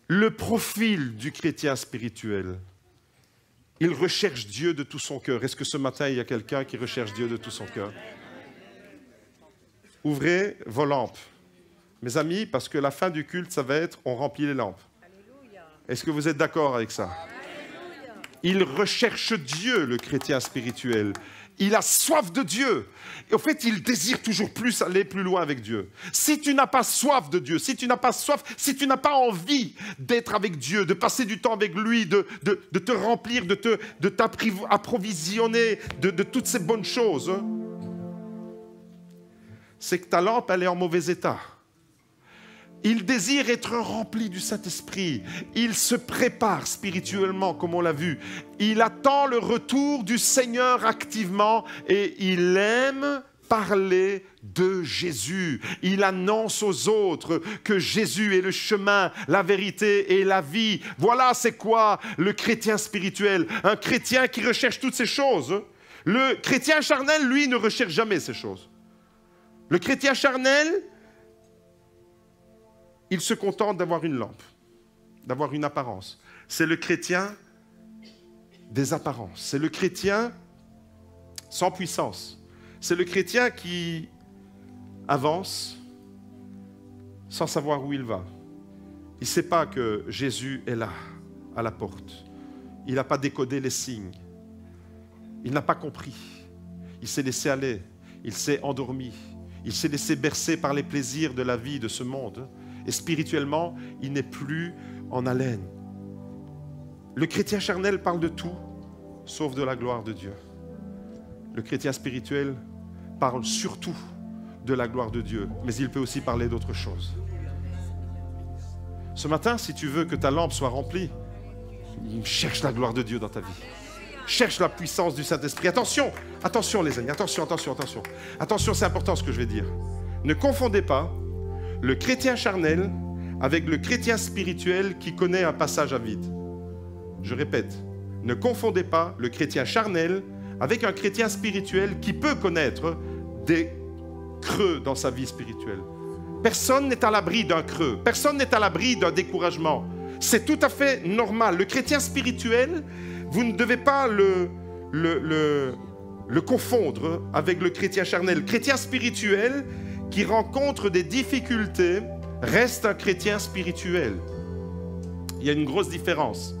Le profil du chrétien spirituel, il recherche Dieu de tout son cœur. Est-ce que ce matin, il y a quelqu'un qui recherche Dieu de tout son cœur Ouvrez vos lampes, mes amis, parce que la fin du culte, ça va être on remplit les lampes. Est-ce que vous êtes d'accord avec ça Il recherche Dieu, le chrétien spirituel il a soif de Dieu. Et au fait, il désire toujours plus aller plus loin avec Dieu. Si tu n'as pas soif de Dieu, si tu n'as pas soif, si tu n'as pas envie d'être avec Dieu, de passer du temps avec lui, de, te remplir, de, t'approvisionner de, de toutes ces bonnes choses, hein, c'est que ta lampe, elle est en mauvais état. Il désire être rempli du Saint-Esprit. Il se prépare spirituellement, comme on l'a vu. Il attend le retour du Seigneur activement et il aime parler de Jésus. Il annonce aux autres que Jésus est le chemin, la vérité et la vie. Voilà c'est quoi le chrétien spirituel, un chrétien qui recherche toutes ces choses. Le chrétien charnel, lui, ne recherche jamais ces choses. Le chrétien charnel, il se contente d'avoir une lampe, d'avoir une apparence. C'est le chrétien des apparences. C'est le chrétien sans puissance. C'est le chrétien qui avance sans savoir où il va. Il ne sait pas que Jésus est là, à la porte. Il n'a pas décodé les signes. Il n'a pas compris. Il s'est laissé aller. Il s'est endormi. Il s'est laissé bercer par les plaisirs de la vie de ce monde et spirituellement, il n'est plus en haleine. Le chrétien charnel parle de tout, sauf de la gloire de Dieu. Le chrétien spirituel parle surtout de la gloire de Dieu, mais il peut aussi parler d'autres choses. Ce matin, si tu veux que ta lampe soit remplie, cherche la gloire de Dieu dans ta vie. Cherche la puissance du Saint-Esprit. Attention, attention les amis, attention, attention, attention. Attention, c'est important ce que je vais dire. Ne confondez pas le chrétien charnel avec le chrétien spirituel qui connaît un passage à vide. Je répète, ne confondez pas le chrétien charnel avec un chrétien spirituel qui peut connaître des creux dans sa vie spirituelle. Personne n'est à l'abri d'un creux, personne n'est à l'abri d'un découragement. C'est tout à fait normal. Le chrétien spirituel, vous ne devez pas le, le, le, confondre avec le chrétien charnel. chrétien spirituel, qui rencontre des difficultés reste un chrétien spirituel. Il y a une grosse différence.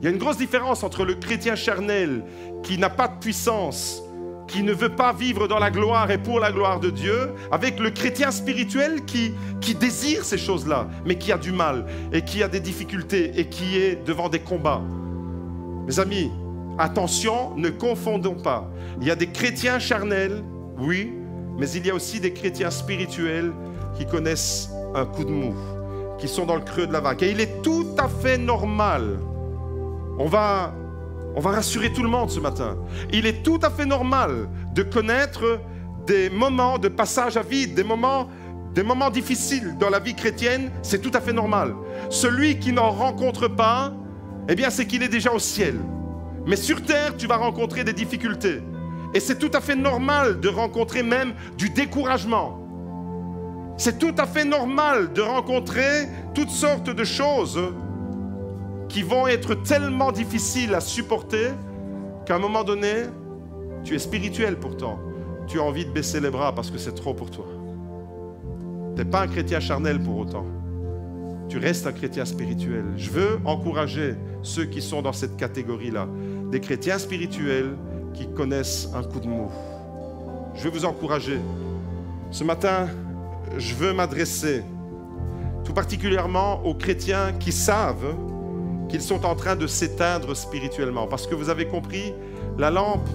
Il y a une grosse différence entre le chrétien charnel qui n'a pas de puissance, qui ne veut pas vivre dans la gloire et pour la gloire de Dieu, avec le chrétien spirituel qui, qui désire ces choses-là, mais qui a du mal et qui a des difficultés et qui est devant des combats. Mes amis, attention, ne confondons pas. Il y a des chrétiens charnels, oui, mais il y a aussi des chrétiens spirituels qui connaissent un coup de mou, qui sont dans le creux de la vague. Et il est tout à fait normal. On va, on va rassurer tout le monde ce matin. Il est tout à fait normal de connaître des moments de passage à vide, des moments des moments difficiles dans la vie chrétienne, c'est tout à fait normal. Celui qui n'en rencontre pas, eh bien, c'est qu'il est déjà au ciel. Mais sur terre, tu vas rencontrer des difficultés. Et c'est tout à fait normal de rencontrer même du découragement. C'est tout à fait normal de rencontrer toutes sortes de choses qui vont être tellement difficiles à supporter qu'à un moment donné, tu es spirituel pourtant. Tu as envie de baisser les bras parce que c'est trop pour toi. Tu n'es pas un chrétien charnel pour autant. Tu restes un chrétien spirituel. Je veux encourager ceux qui sont dans cette catégorie-là, des chrétiens spirituels qui connaissent un coup de mot. Je vais vous encourager. Ce matin, je veux m'adresser tout particulièrement aux chrétiens qui savent qu'ils sont en train de s'éteindre spirituellement. Parce que vous avez compris, la lampe,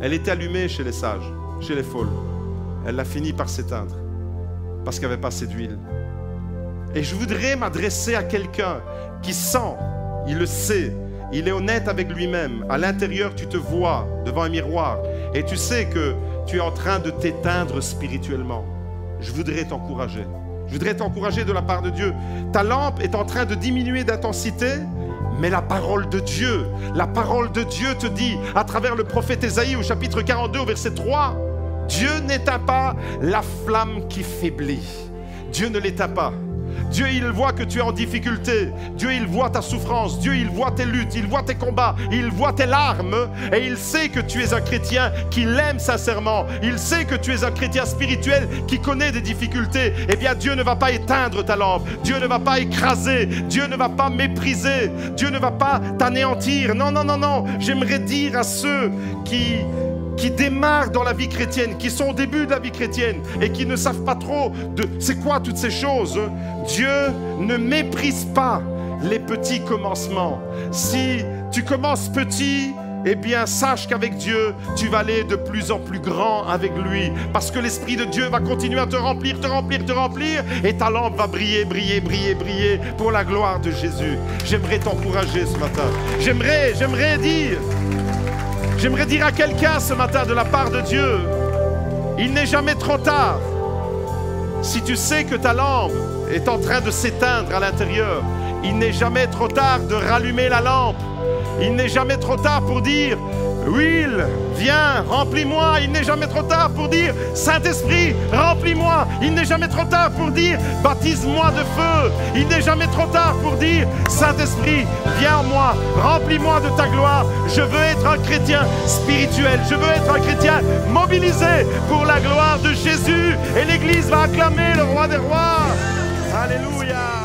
elle est allumée chez les sages, chez les folles. Elle a fini par s'éteindre parce qu'il n'y avait pas assez d'huile. Et je voudrais m'adresser à quelqu'un qui sent, il le sait, il est honnête avec lui-même. À l'intérieur, tu te vois devant un miroir et tu sais que tu es en train de t'éteindre spirituellement. Je voudrais t'encourager. Je voudrais t'encourager de la part de Dieu. Ta lampe est en train de diminuer d'intensité, mais la parole de Dieu, la parole de Dieu te dit, à travers le prophète Ésaïe au chapitre 42, au verset 3, Dieu n'éteint pas la flamme qui faiblit. Dieu ne l'éteint pas. Dieu, il voit que tu es en difficulté. Dieu, il voit ta souffrance. Dieu, il voit tes luttes. Il voit tes combats. Il voit tes larmes. Et il sait que tu es un chrétien qui l'aime sincèrement. Il sait que tu es un chrétien spirituel qui connaît des difficultés. Eh bien, Dieu ne va pas éteindre ta lampe. Dieu ne va pas écraser. Dieu ne va pas mépriser. Dieu ne va pas t'anéantir. Non, non, non, non. J'aimerais dire à ceux qui qui démarrent dans la vie chrétienne, qui sont au début de la vie chrétienne et qui ne savent pas trop de c'est quoi toutes ces choses, Dieu ne méprise pas les petits commencements. Si tu commences petit, eh bien, sache qu'avec Dieu, tu vas aller de plus en plus grand avec lui. Parce que l'Esprit de Dieu va continuer à te remplir, te remplir, te remplir. Et ta lampe va briller, briller, briller, briller pour la gloire de Jésus. J'aimerais t'encourager ce matin. J'aimerais, j'aimerais dire J'aimerais dire à quelqu'un ce matin de la part de Dieu, il n'est jamais trop tard. Si tu sais que ta lampe est en train de s'éteindre à l'intérieur, il n'est jamais trop tard de rallumer la lampe. Il n'est jamais trop tard pour dire, Will, viens, remplis-moi. Il n'est jamais trop tard pour dire, Saint-Esprit, remplis-moi. Il n'est jamais trop tard pour dire, baptise-moi de feu. Il n'est jamais trop tard pour dire, Saint-Esprit, viens moi, remplis-moi de ta gloire. Je veux être un chrétien spirituel. Je veux être un chrétien mobilisé pour la gloire de Jésus. Et l'Église va acclamer le roi des rois. Alléluia.